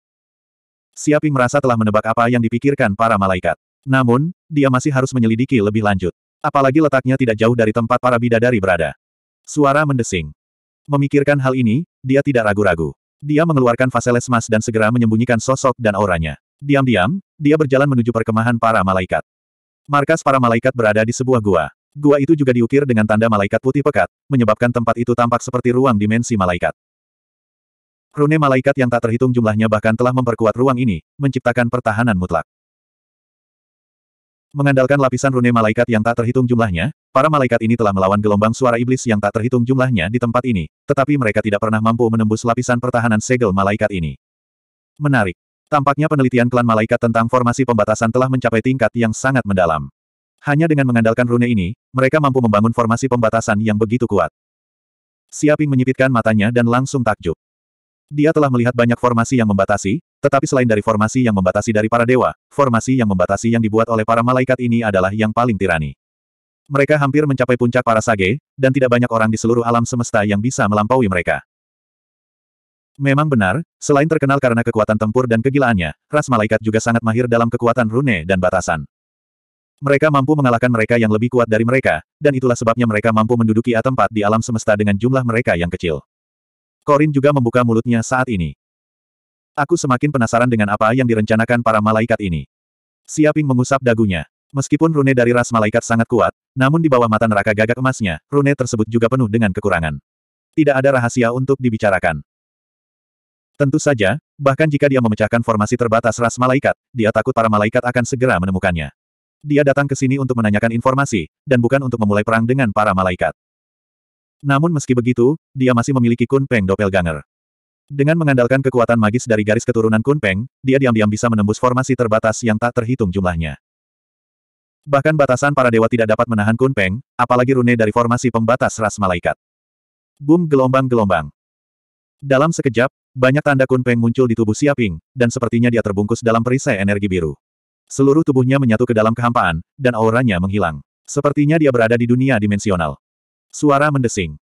Siaping merasa telah menebak apa yang dipikirkan para malaikat. Namun, dia masih harus menyelidiki lebih lanjut. Apalagi letaknya tidak jauh dari tempat para bidadari berada. Suara mendesing. Memikirkan hal ini, dia tidak ragu-ragu. Dia mengeluarkan faseles Mas dan segera menyembunyikan sosok dan auranya. Diam-diam, dia berjalan menuju perkemahan para malaikat. Markas para malaikat berada di sebuah gua. Gua itu juga diukir dengan tanda malaikat putih pekat, menyebabkan tempat itu tampak seperti ruang dimensi malaikat. Rune malaikat yang tak terhitung jumlahnya bahkan telah memperkuat ruang ini, menciptakan pertahanan mutlak. Mengandalkan lapisan rune malaikat yang tak terhitung jumlahnya, para malaikat ini telah melawan gelombang suara iblis yang tak terhitung jumlahnya di tempat ini, tetapi mereka tidak pernah mampu menembus lapisan pertahanan segel malaikat ini. Menarik. Tampaknya penelitian klan malaikat tentang formasi pembatasan telah mencapai tingkat yang sangat mendalam. Hanya dengan mengandalkan rune ini, mereka mampu membangun formasi pembatasan yang begitu kuat. Siaping menyipitkan matanya dan langsung takjub. Dia telah melihat banyak formasi yang membatasi, tetapi selain dari formasi yang membatasi dari para dewa, formasi yang membatasi yang dibuat oleh para malaikat ini adalah yang paling tirani. Mereka hampir mencapai puncak para sage, dan tidak banyak orang di seluruh alam semesta yang bisa melampaui mereka. Memang benar, selain terkenal karena kekuatan tempur dan kegilaannya, ras malaikat juga sangat mahir dalam kekuatan rune dan batasan. Mereka mampu mengalahkan mereka yang lebih kuat dari mereka, dan itulah sebabnya mereka mampu menduduki A tempat di alam semesta dengan jumlah mereka yang kecil. Korin juga membuka mulutnya saat ini. Aku semakin penasaran dengan apa yang direncanakan para malaikat ini. Siaping mengusap dagunya. Meskipun rune dari ras malaikat sangat kuat, namun di bawah mata neraka gagak emasnya, rune tersebut juga penuh dengan kekurangan. Tidak ada rahasia untuk dibicarakan. Tentu saja, bahkan jika dia memecahkan formasi terbatas ras malaikat, dia takut para malaikat akan segera menemukannya. Dia datang ke sini untuk menanyakan informasi, dan bukan untuk memulai perang dengan para malaikat. Namun meski begitu, dia masih memiliki Kun Peng Doppelganger. Dengan mengandalkan kekuatan magis dari garis keturunan Kun Peng, dia diam-diam bisa menembus formasi terbatas yang tak terhitung jumlahnya. Bahkan batasan para dewa tidak dapat menahan Kun Peng, apalagi rune dari formasi pembatas ras malaikat. Boom gelombang-gelombang. Dalam sekejap, banyak tanda Kun Peng muncul di tubuh Siaping, dan sepertinya dia terbungkus dalam perisai energi biru. Seluruh tubuhnya menyatu ke dalam kehampaan, dan auranya menghilang. Sepertinya dia berada di dunia dimensional. Suara mendesing.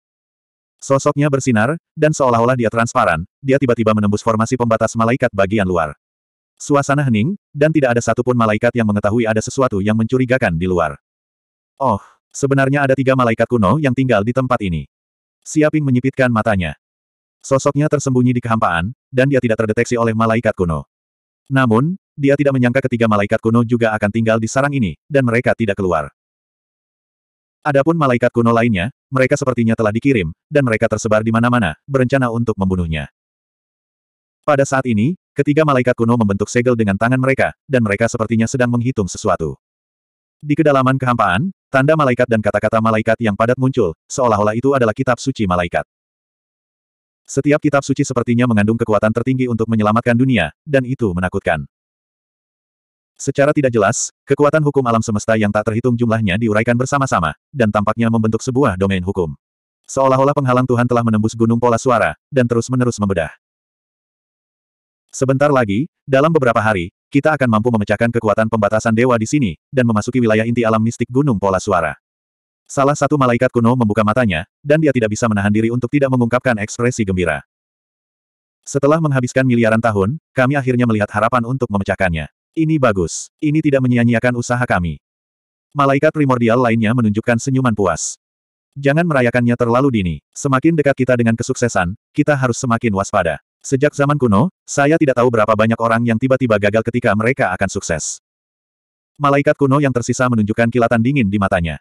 Sosoknya bersinar, dan seolah-olah dia transparan, dia tiba-tiba menembus formasi pembatas malaikat bagian luar. Suasana hening, dan tidak ada satupun malaikat yang mengetahui ada sesuatu yang mencurigakan di luar. Oh, sebenarnya ada tiga malaikat kuno yang tinggal di tempat ini. Siaping menyipitkan matanya. Sosoknya tersembunyi di kehampaan, dan dia tidak terdeteksi oleh malaikat kuno. Namun, dia tidak menyangka ketiga malaikat kuno juga akan tinggal di sarang ini, dan mereka tidak keluar. Adapun malaikat kuno lainnya, mereka sepertinya telah dikirim, dan mereka tersebar di mana-mana, berencana untuk membunuhnya. Pada saat ini, ketiga malaikat kuno membentuk segel dengan tangan mereka, dan mereka sepertinya sedang menghitung sesuatu. Di kedalaman kehampaan, tanda malaikat dan kata-kata malaikat yang padat muncul, seolah-olah itu adalah kitab suci malaikat. Setiap kitab suci sepertinya mengandung kekuatan tertinggi untuk menyelamatkan dunia, dan itu menakutkan. Secara tidak jelas, kekuatan hukum alam semesta yang tak terhitung jumlahnya diuraikan bersama-sama, dan tampaknya membentuk sebuah domain hukum. Seolah-olah penghalang Tuhan telah menembus gunung pola suara, dan terus-menerus membedah. Sebentar lagi, dalam beberapa hari, kita akan mampu memecahkan kekuatan pembatasan dewa di sini, dan memasuki wilayah inti alam mistik gunung pola suara. Salah satu malaikat kuno membuka matanya, dan dia tidak bisa menahan diri untuk tidak mengungkapkan ekspresi gembira. Setelah menghabiskan miliaran tahun, kami akhirnya melihat harapan untuk memecahkannya. Ini bagus. Ini tidak menyia-nyiakan usaha kami. Malaikat primordial lainnya menunjukkan senyuman puas. Jangan merayakannya terlalu dini. Semakin dekat kita dengan kesuksesan, kita harus semakin waspada. Sejak zaman kuno, saya tidak tahu berapa banyak orang yang tiba-tiba gagal ketika mereka akan sukses. Malaikat kuno yang tersisa menunjukkan kilatan dingin di matanya.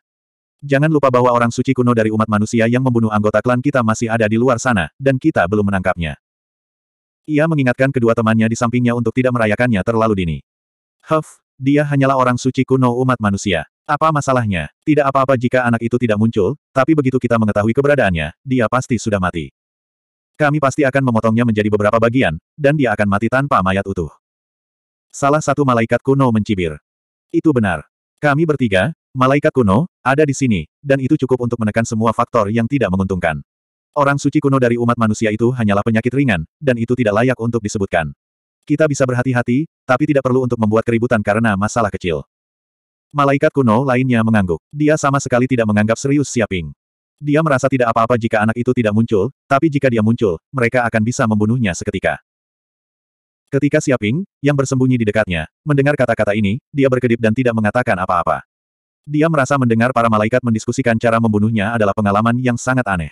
Jangan lupa bahwa orang suci kuno dari umat manusia yang membunuh anggota klan kita masih ada di luar sana, dan kita belum menangkapnya. Ia mengingatkan kedua temannya di sampingnya untuk tidak merayakannya terlalu dini. Huff, dia hanyalah orang suci kuno umat manusia. Apa masalahnya? Tidak apa-apa jika anak itu tidak muncul, tapi begitu kita mengetahui keberadaannya, dia pasti sudah mati. Kami pasti akan memotongnya menjadi beberapa bagian, dan dia akan mati tanpa mayat utuh. Salah satu malaikat kuno mencibir. Itu benar. Kami bertiga, malaikat kuno, ada di sini, dan itu cukup untuk menekan semua faktor yang tidak menguntungkan. Orang suci kuno dari umat manusia itu hanyalah penyakit ringan, dan itu tidak layak untuk disebutkan. Kita bisa berhati-hati, tapi tidak perlu untuk membuat keributan karena masalah kecil. Malaikat kuno lainnya mengangguk. Dia sama sekali tidak menganggap serius Siaping. Dia merasa tidak apa-apa jika anak itu tidak muncul, tapi jika dia muncul, mereka akan bisa membunuhnya seketika. Ketika Siaping, yang bersembunyi di dekatnya, mendengar kata-kata ini, dia berkedip dan tidak mengatakan apa-apa. Dia merasa mendengar para malaikat mendiskusikan cara membunuhnya adalah pengalaman yang sangat aneh.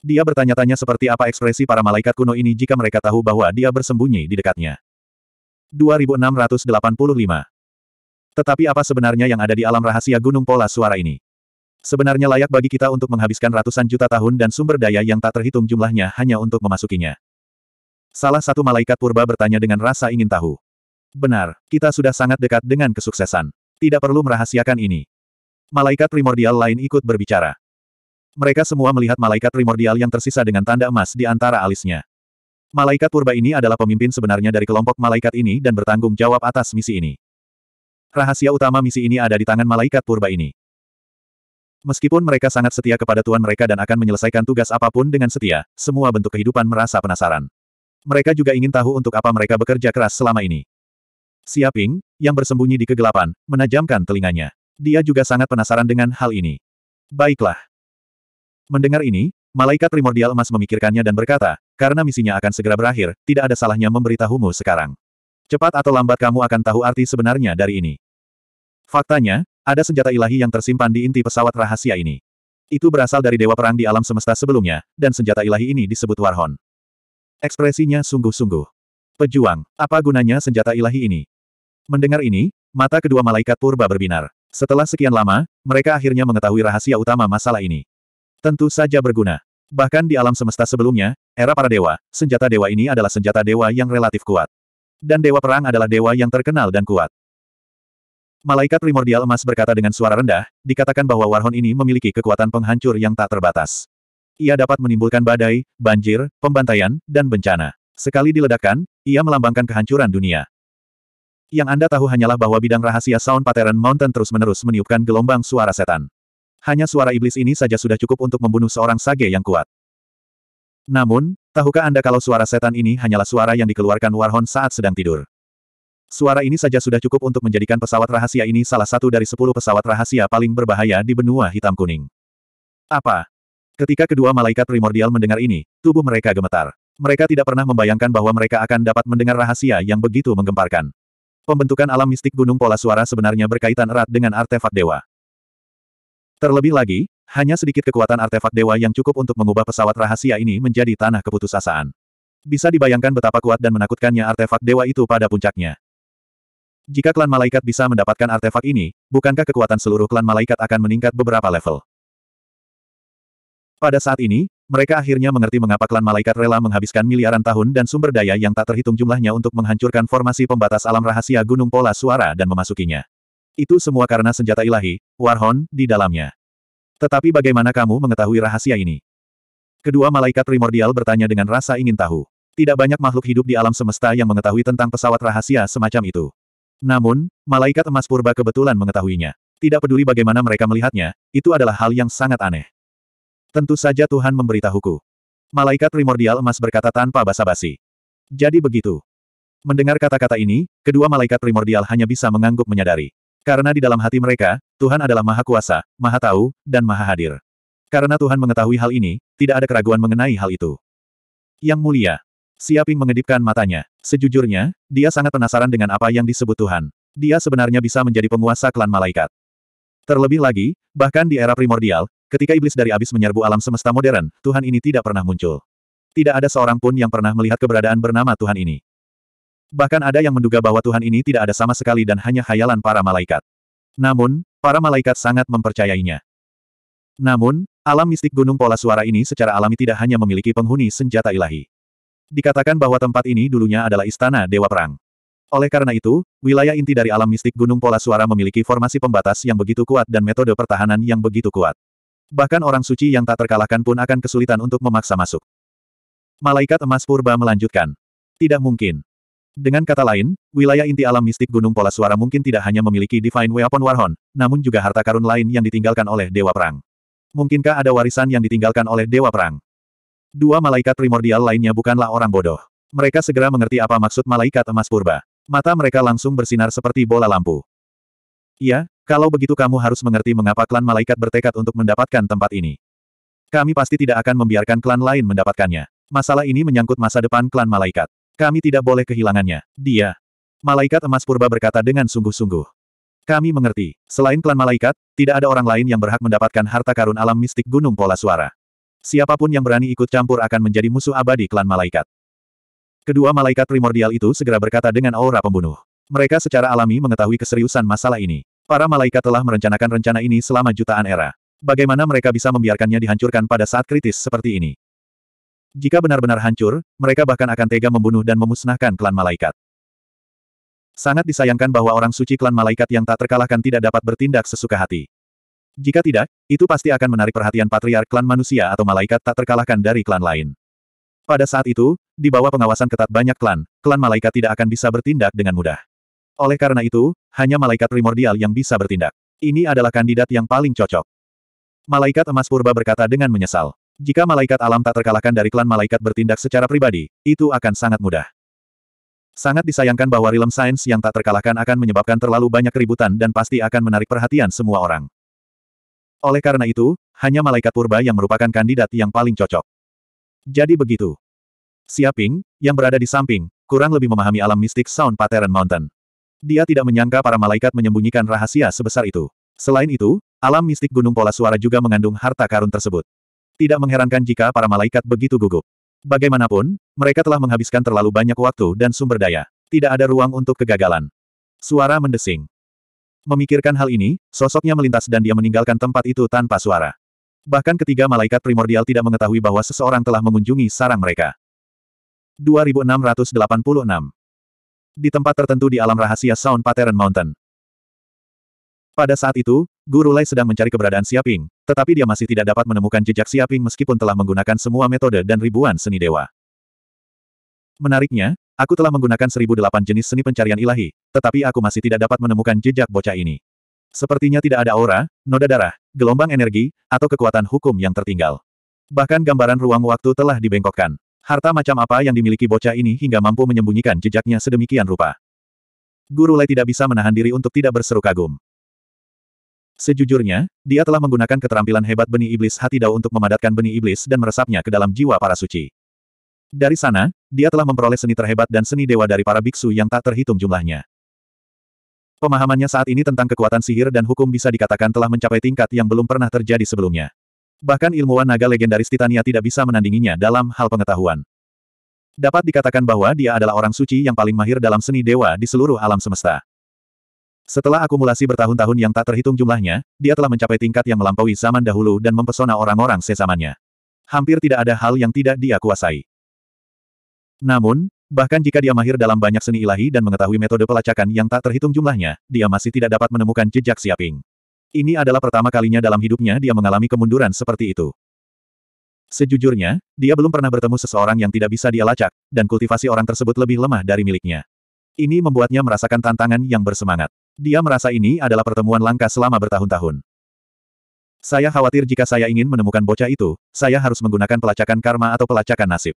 Dia bertanya-tanya seperti apa ekspresi para malaikat kuno ini jika mereka tahu bahwa dia bersembunyi di dekatnya. 2685 Tetapi apa sebenarnya yang ada di alam rahasia Gunung Pola Suara ini? Sebenarnya layak bagi kita untuk menghabiskan ratusan juta tahun dan sumber daya yang tak terhitung jumlahnya hanya untuk memasukinya. Salah satu malaikat purba bertanya dengan rasa ingin tahu. Benar, kita sudah sangat dekat dengan kesuksesan. Tidak perlu merahasiakan ini. Malaikat primordial lain ikut berbicara. Mereka semua melihat malaikat primordial yang tersisa dengan tanda emas di antara alisnya. Malaikat purba ini adalah pemimpin sebenarnya dari kelompok malaikat ini dan bertanggung jawab atas misi ini. Rahasia utama misi ini ada di tangan malaikat purba ini. Meskipun mereka sangat setia kepada tuan mereka dan akan menyelesaikan tugas apapun dengan setia, semua bentuk kehidupan merasa penasaran. Mereka juga ingin tahu untuk apa mereka bekerja keras selama ini. Siaping, yang bersembunyi di kegelapan, menajamkan telinganya. Dia juga sangat penasaran dengan hal ini. Baiklah. Mendengar ini, malaikat primordial emas memikirkannya dan berkata, karena misinya akan segera berakhir, tidak ada salahnya memberitahumu sekarang. Cepat atau lambat kamu akan tahu arti sebenarnya dari ini. Faktanya, ada senjata ilahi yang tersimpan di inti pesawat rahasia ini. Itu berasal dari dewa perang di alam semesta sebelumnya, dan senjata ilahi ini disebut Warhon. Ekspresinya sungguh-sungguh. Pejuang, apa gunanya senjata ilahi ini? Mendengar ini, mata kedua malaikat purba berbinar. Setelah sekian lama, mereka akhirnya mengetahui rahasia utama masalah ini. Tentu saja berguna. Bahkan di alam semesta sebelumnya, era para dewa, senjata dewa ini adalah senjata dewa yang relatif kuat. Dan dewa perang adalah dewa yang terkenal dan kuat. Malaikat primordial emas berkata dengan suara rendah, dikatakan bahwa Warhon ini memiliki kekuatan penghancur yang tak terbatas. Ia dapat menimbulkan badai, banjir, pembantaian, dan bencana. Sekali diledakkan, ia melambangkan kehancuran dunia. Yang Anda tahu hanyalah bahwa bidang rahasia Sound Pateran Mountain terus-menerus meniupkan gelombang suara setan. Hanya suara iblis ini saja sudah cukup untuk membunuh seorang sage yang kuat. Namun, tahukah Anda kalau suara setan ini hanyalah suara yang dikeluarkan Warhon saat sedang tidur? Suara ini saja sudah cukup untuk menjadikan pesawat rahasia ini salah satu dari sepuluh pesawat rahasia paling berbahaya di benua hitam kuning. Apa? Ketika kedua malaikat primordial mendengar ini, tubuh mereka gemetar. Mereka tidak pernah membayangkan bahwa mereka akan dapat mendengar rahasia yang begitu menggemparkan. Pembentukan alam mistik gunung pola suara sebenarnya berkaitan erat dengan artefak dewa. Terlebih lagi, hanya sedikit kekuatan artefak dewa yang cukup untuk mengubah pesawat rahasia ini menjadi tanah keputusasaan. Bisa dibayangkan betapa kuat dan menakutkannya artefak dewa itu pada puncaknya. Jika klan malaikat bisa mendapatkan artefak ini, bukankah kekuatan seluruh klan malaikat akan meningkat beberapa level? Pada saat ini, mereka akhirnya mengerti mengapa klan malaikat rela menghabiskan miliaran tahun dan sumber daya yang tak terhitung jumlahnya untuk menghancurkan formasi pembatas alam rahasia Gunung Pola Suara dan memasukinya. Itu semua karena senjata ilahi, Warhon, di dalamnya. Tetapi bagaimana kamu mengetahui rahasia ini? Kedua malaikat primordial bertanya dengan rasa ingin tahu. Tidak banyak makhluk hidup di alam semesta yang mengetahui tentang pesawat rahasia semacam itu. Namun, malaikat emas purba kebetulan mengetahuinya. Tidak peduli bagaimana mereka melihatnya, itu adalah hal yang sangat aneh. Tentu saja Tuhan memberitahuku. Malaikat primordial emas berkata tanpa basa-basi. Jadi begitu. Mendengar kata-kata ini, kedua malaikat primordial hanya bisa mengangguk menyadari. Karena di dalam hati mereka, Tuhan adalah Maha Kuasa, Maha Tahu, dan Maha Hadir. Karena Tuhan mengetahui hal ini, tidak ada keraguan mengenai hal itu. Yang mulia, Siaping mengedipkan matanya. Sejujurnya, dia sangat penasaran dengan apa yang disebut Tuhan. Dia sebenarnya bisa menjadi penguasa klan malaikat. Terlebih lagi, bahkan di era primordial, ketika iblis dari abis menyerbu alam semesta modern, Tuhan ini tidak pernah muncul. Tidak ada seorang pun yang pernah melihat keberadaan bernama Tuhan ini. Bahkan ada yang menduga bahwa Tuhan ini tidak ada sama sekali dan hanya khayalan para malaikat. Namun, para malaikat sangat mempercayainya. Namun, alam mistik Gunung Pola Suara ini secara alami tidak hanya memiliki penghuni senjata ilahi. Dikatakan bahwa tempat ini dulunya adalah istana Dewa Perang. Oleh karena itu, wilayah inti dari alam mistik Gunung Pola Suara memiliki formasi pembatas yang begitu kuat dan metode pertahanan yang begitu kuat. Bahkan orang suci yang tak terkalahkan pun akan kesulitan untuk memaksa masuk. Malaikat emas purba melanjutkan. Tidak mungkin. Dengan kata lain, wilayah inti alam mistik Gunung Pola Suara mungkin tidak hanya memiliki Divine Weapon Warhorn, namun juga harta karun lain yang ditinggalkan oleh Dewa Perang. Mungkinkah ada warisan yang ditinggalkan oleh Dewa Perang? Dua malaikat primordial lainnya bukanlah orang bodoh. Mereka segera mengerti apa maksud malaikat emas purba. Mata mereka langsung bersinar seperti bola lampu. Iya, kalau begitu kamu harus mengerti mengapa klan malaikat bertekad untuk mendapatkan tempat ini. Kami pasti tidak akan membiarkan klan lain mendapatkannya. Masalah ini menyangkut masa depan klan malaikat. Kami tidak boleh kehilangannya. Dia. Malaikat emas purba berkata dengan sungguh-sungguh. Kami mengerti, selain klan malaikat, tidak ada orang lain yang berhak mendapatkan harta karun alam mistik gunung pola suara. Siapapun yang berani ikut campur akan menjadi musuh abadi klan malaikat. Kedua malaikat primordial itu segera berkata dengan aura pembunuh. Mereka secara alami mengetahui keseriusan masalah ini. Para malaikat telah merencanakan rencana ini selama jutaan era. Bagaimana mereka bisa membiarkannya dihancurkan pada saat kritis seperti ini? Jika benar-benar hancur, mereka bahkan akan tega membunuh dan memusnahkan klan malaikat. Sangat disayangkan bahwa orang suci klan malaikat yang tak terkalahkan tidak dapat bertindak sesuka hati. Jika tidak, itu pasti akan menarik perhatian patriark klan manusia atau malaikat tak terkalahkan dari klan lain. Pada saat itu, di bawah pengawasan ketat banyak klan, klan malaikat tidak akan bisa bertindak dengan mudah. Oleh karena itu, hanya malaikat primordial yang bisa bertindak. Ini adalah kandidat yang paling cocok. Malaikat emas purba berkata dengan menyesal. Jika malaikat alam tak terkalahkan dari klan malaikat bertindak secara pribadi, itu akan sangat mudah. Sangat disayangkan bahwa realm sains yang tak terkalahkan akan menyebabkan terlalu banyak keributan dan pasti akan menarik perhatian semua orang. Oleh karena itu, hanya malaikat purba yang merupakan kandidat yang paling cocok. Jadi begitu. Siaping, yang berada di samping, kurang lebih memahami alam mistik Sound Pattern Mountain. Dia tidak menyangka para malaikat menyembunyikan rahasia sebesar itu. Selain itu, alam mistik Gunung Pola Suara juga mengandung harta karun tersebut. Tidak mengherankan jika para malaikat begitu gugup. Bagaimanapun, mereka telah menghabiskan terlalu banyak waktu dan sumber daya. Tidak ada ruang untuk kegagalan. Suara mendesing. Memikirkan hal ini, sosoknya melintas dan dia meninggalkan tempat itu tanpa suara. Bahkan ketiga malaikat primordial tidak mengetahui bahwa seseorang telah mengunjungi sarang mereka. 2686 Di tempat tertentu di alam rahasia Sound Pattern Mountain, pada saat itu, Guru Lai sedang mencari keberadaan Siaping, tetapi dia masih tidak dapat menemukan jejak Siaping meskipun telah menggunakan semua metode dan ribuan seni dewa. Menariknya, aku telah menggunakan 1008 jenis seni pencarian ilahi, tetapi aku masih tidak dapat menemukan jejak bocah ini. Sepertinya tidak ada aura, noda darah, gelombang energi, atau kekuatan hukum yang tertinggal. Bahkan gambaran ruang waktu telah dibengkokkan. Harta macam apa yang dimiliki bocah ini hingga mampu menyembunyikan jejaknya sedemikian rupa. Guru Lai tidak bisa menahan diri untuk tidak berseru kagum. Sejujurnya, dia telah menggunakan keterampilan hebat benih iblis hati Dao untuk memadatkan benih iblis dan meresapnya ke dalam jiwa para suci. Dari sana, dia telah memperoleh seni terhebat dan seni dewa dari para biksu yang tak terhitung jumlahnya. Pemahamannya saat ini tentang kekuatan sihir dan hukum bisa dikatakan telah mencapai tingkat yang belum pernah terjadi sebelumnya. Bahkan ilmuwan naga legendaris Titania tidak bisa menandinginya dalam hal pengetahuan. Dapat dikatakan bahwa dia adalah orang suci yang paling mahir dalam seni dewa di seluruh alam semesta. Setelah akumulasi bertahun-tahun yang tak terhitung jumlahnya, dia telah mencapai tingkat yang melampaui zaman dahulu dan mempesona orang-orang sesamannya. Hampir tidak ada hal yang tidak dia kuasai. Namun, bahkan jika dia mahir dalam banyak seni ilahi dan mengetahui metode pelacakan yang tak terhitung jumlahnya, dia masih tidak dapat menemukan jejak Siaping. Ini adalah pertama kalinya dalam hidupnya dia mengalami kemunduran seperti itu. Sejujurnya, dia belum pernah bertemu seseorang yang tidak bisa dia lacak, dan kultivasi orang tersebut lebih lemah dari miliknya. Ini membuatnya merasakan tantangan yang bersemangat. Dia merasa ini adalah pertemuan langka selama bertahun-tahun. Saya khawatir jika saya ingin menemukan bocah itu, saya harus menggunakan pelacakan karma atau pelacakan nasib.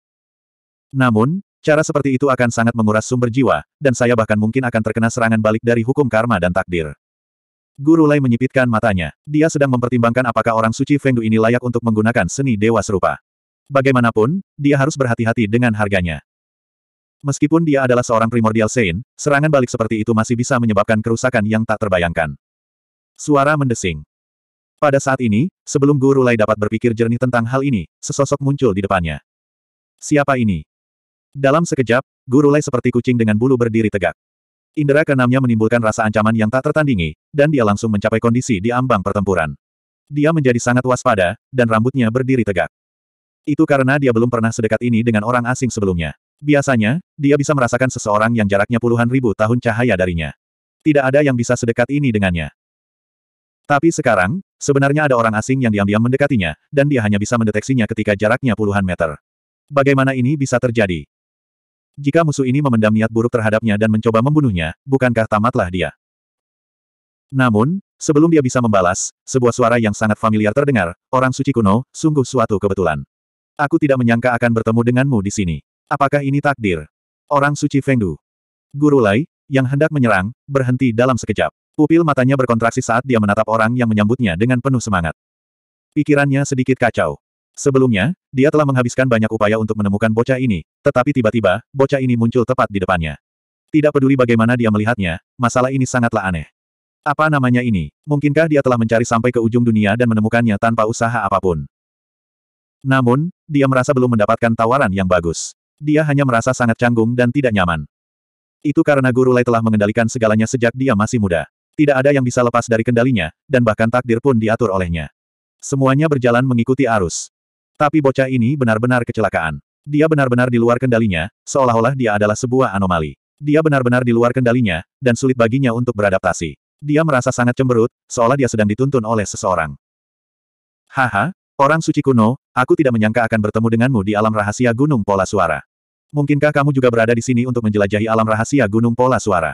Namun, cara seperti itu akan sangat menguras sumber jiwa, dan saya bahkan mungkin akan terkena serangan balik dari hukum karma dan takdir. Guru Lai menyipitkan matanya. Dia sedang mempertimbangkan apakah orang suci Fengdu ini layak untuk menggunakan seni dewa serupa. Bagaimanapun, dia harus berhati-hati dengan harganya. Meskipun dia adalah seorang primordial Saint, serangan balik seperti itu masih bisa menyebabkan kerusakan yang tak terbayangkan. Suara mendesing. Pada saat ini, sebelum Guru Lai dapat berpikir jernih tentang hal ini, sesosok muncul di depannya. Siapa ini? Dalam sekejap, Guru Lai seperti kucing dengan bulu berdiri tegak. Indera keenamnya menimbulkan rasa ancaman yang tak tertandingi, dan dia langsung mencapai kondisi di ambang pertempuran. Dia menjadi sangat waspada, dan rambutnya berdiri tegak. Itu karena dia belum pernah sedekat ini dengan orang asing sebelumnya. Biasanya, dia bisa merasakan seseorang yang jaraknya puluhan ribu tahun cahaya darinya. Tidak ada yang bisa sedekat ini dengannya. Tapi sekarang, sebenarnya ada orang asing yang diam-diam mendekatinya, dan dia hanya bisa mendeteksinya ketika jaraknya puluhan meter. Bagaimana ini bisa terjadi? Jika musuh ini memendam niat buruk terhadapnya dan mencoba membunuhnya, bukankah tamatlah dia? Namun, sebelum dia bisa membalas, sebuah suara yang sangat familiar terdengar, orang suci kuno, sungguh suatu kebetulan. Aku tidak menyangka akan bertemu denganmu di sini. Apakah ini takdir? Orang suci Fengdu. Guru Lai, yang hendak menyerang, berhenti dalam sekejap. Pupil matanya berkontraksi saat dia menatap orang yang menyambutnya dengan penuh semangat. Pikirannya sedikit kacau. Sebelumnya, dia telah menghabiskan banyak upaya untuk menemukan bocah ini, tetapi tiba-tiba, bocah ini muncul tepat di depannya. Tidak peduli bagaimana dia melihatnya, masalah ini sangatlah aneh. Apa namanya ini? Mungkinkah dia telah mencari sampai ke ujung dunia dan menemukannya tanpa usaha apapun? Namun, dia merasa belum mendapatkan tawaran yang bagus dia hanya merasa sangat canggung dan tidak nyaman. Itu karena Guru Lai telah mengendalikan segalanya sejak dia masih muda. Tidak ada yang bisa lepas dari kendalinya, dan bahkan takdir pun diatur olehnya. Semuanya berjalan mengikuti arus. Tapi bocah ini benar-benar kecelakaan. Dia benar-benar di luar kendalinya, seolah-olah dia adalah sebuah anomali. Dia benar-benar di luar kendalinya, dan sulit baginya untuk beradaptasi. Dia merasa sangat cemberut, seolah dia sedang dituntun oleh seseorang. Haha, orang suci kuno, aku tidak menyangka akan bertemu denganmu di alam rahasia Gunung Pola Suara. Mungkinkah kamu juga berada di sini untuk menjelajahi alam rahasia Gunung Pola Suara?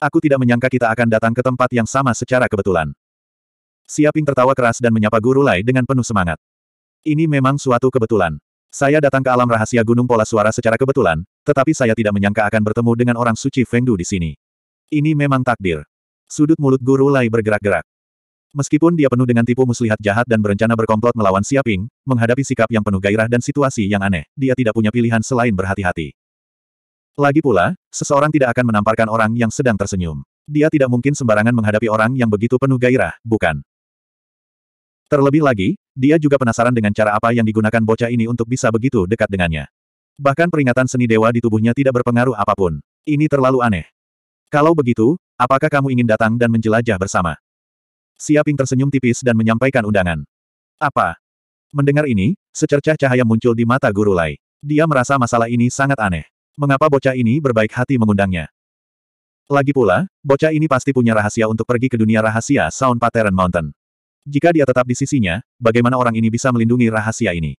Aku tidak menyangka kita akan datang ke tempat yang sama secara kebetulan. Siaping tertawa keras dan menyapa Guru Lai dengan penuh semangat. Ini memang suatu kebetulan. Saya datang ke alam rahasia Gunung Pola Suara secara kebetulan, tetapi saya tidak menyangka akan bertemu dengan orang suci Fengdu di sini. Ini memang takdir. Sudut mulut Guru Lai bergerak-gerak. Meskipun dia penuh dengan tipu muslihat jahat dan berencana berkomplot melawan Siaping, menghadapi sikap yang penuh gairah dan situasi yang aneh, dia tidak punya pilihan selain berhati-hati. Lagi pula, seseorang tidak akan menamparkan orang yang sedang tersenyum. Dia tidak mungkin sembarangan menghadapi orang yang begitu penuh gairah, bukan? Terlebih lagi, dia juga penasaran dengan cara apa yang digunakan bocah ini untuk bisa begitu dekat dengannya. Bahkan peringatan seni dewa di tubuhnya tidak berpengaruh apapun. Ini terlalu aneh. Kalau begitu, apakah kamu ingin datang dan menjelajah bersama? Siaping tersenyum tipis dan menyampaikan undangan. Apa? Mendengar ini, secercah cahaya muncul di mata Guru Lai. Dia merasa masalah ini sangat aneh. Mengapa bocah ini berbaik hati mengundangnya? Lagi pula, bocah ini pasti punya rahasia untuk pergi ke dunia rahasia Sound Pattern Mountain. Jika dia tetap di sisinya, bagaimana orang ini bisa melindungi rahasia ini?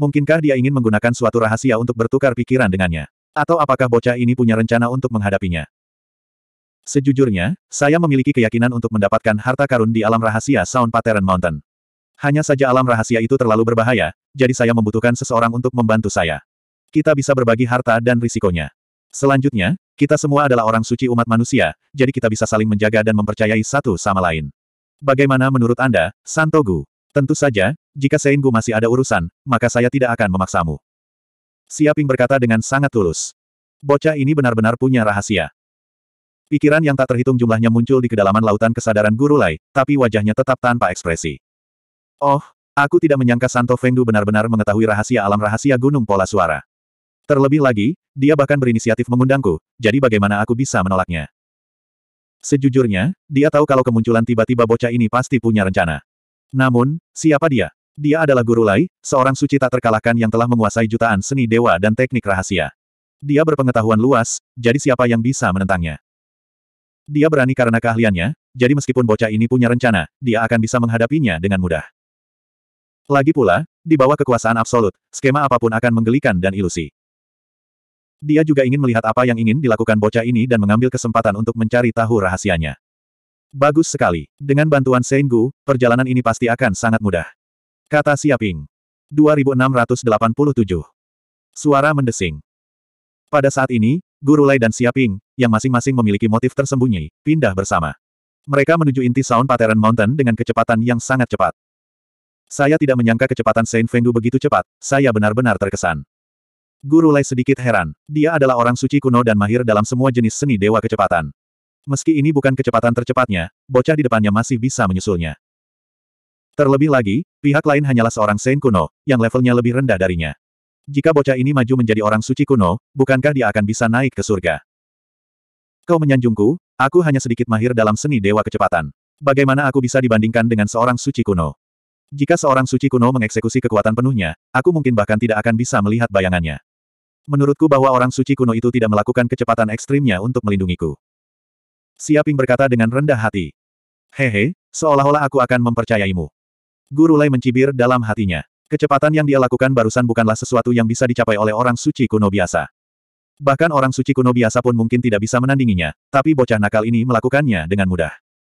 Mungkinkah dia ingin menggunakan suatu rahasia untuk bertukar pikiran dengannya? Atau apakah bocah ini punya rencana untuk menghadapinya? Sejujurnya, saya memiliki keyakinan untuk mendapatkan harta karun di alam rahasia Sound Pattern Mountain. Hanya saja alam rahasia itu terlalu berbahaya, jadi saya membutuhkan seseorang untuk membantu saya. Kita bisa berbagi harta dan risikonya. Selanjutnya, kita semua adalah orang suci umat manusia, jadi kita bisa saling menjaga dan mempercayai satu sama lain. Bagaimana menurut Anda, Santogu? Tentu saja, jika Seinggu masih ada urusan, maka saya tidak akan memaksamu. Siaping berkata dengan sangat tulus. Bocah ini benar-benar punya rahasia. Pikiran yang tak terhitung jumlahnya muncul di kedalaman lautan kesadaran Guru Lai, tapi wajahnya tetap tanpa ekspresi. Oh, aku tidak menyangka Santo Fengdu benar-benar mengetahui rahasia alam rahasia Gunung Pola Suara. Terlebih lagi, dia bahkan berinisiatif mengundangku, jadi bagaimana aku bisa menolaknya? Sejujurnya, dia tahu kalau kemunculan tiba-tiba bocah ini pasti punya rencana. Namun, siapa dia? Dia adalah Guru Lai, seorang suci tak terkalahkan yang telah menguasai jutaan seni dewa dan teknik rahasia. Dia berpengetahuan luas, jadi siapa yang bisa menentangnya? Dia berani karena keahliannya, jadi meskipun bocah ini punya rencana, dia akan bisa menghadapinya dengan mudah. Lagi pula, di bawah kekuasaan absolut, skema apapun akan menggelikan dan ilusi. Dia juga ingin melihat apa yang ingin dilakukan bocah ini dan mengambil kesempatan untuk mencari tahu rahasianya. Bagus sekali. Dengan bantuan Gu, perjalanan ini pasti akan sangat mudah. Kata Siaping. 2687. Suara mendesing. Pada saat ini, Guru Lai dan Siaping, yang masing-masing memiliki motif tersembunyi, pindah bersama. Mereka menuju inti Sound Pattern Mountain dengan kecepatan yang sangat cepat. Saya tidak menyangka kecepatan Saint Fengdu begitu cepat, saya benar-benar terkesan. Guru Lai sedikit heran. Dia adalah orang suci kuno dan mahir dalam semua jenis seni dewa kecepatan. Meski ini bukan kecepatan tercepatnya, bocah di depannya masih bisa menyusulnya. Terlebih lagi, pihak lain hanyalah seorang Saint kuno, yang levelnya lebih rendah darinya. Jika bocah ini maju menjadi orang suci kuno, bukankah dia akan bisa naik ke surga? Kau menyanjungku, aku hanya sedikit mahir dalam seni dewa kecepatan. Bagaimana aku bisa dibandingkan dengan seorang suci kuno? Jika seorang suci kuno mengeksekusi kekuatan penuhnya, aku mungkin bahkan tidak akan bisa melihat bayangannya. Menurutku bahwa orang suci kuno itu tidak melakukan kecepatan ekstrimnya untuk melindungiku. Siaping berkata dengan rendah hati. Hehe, seolah-olah aku akan mempercayaimu. Guru Lai mencibir dalam hatinya. Kecepatan yang dia lakukan barusan bukanlah sesuatu yang bisa dicapai oleh orang suci kuno biasa. Bahkan orang suci kuno biasa pun mungkin tidak bisa menandinginya, tapi bocah nakal ini melakukannya dengan mudah.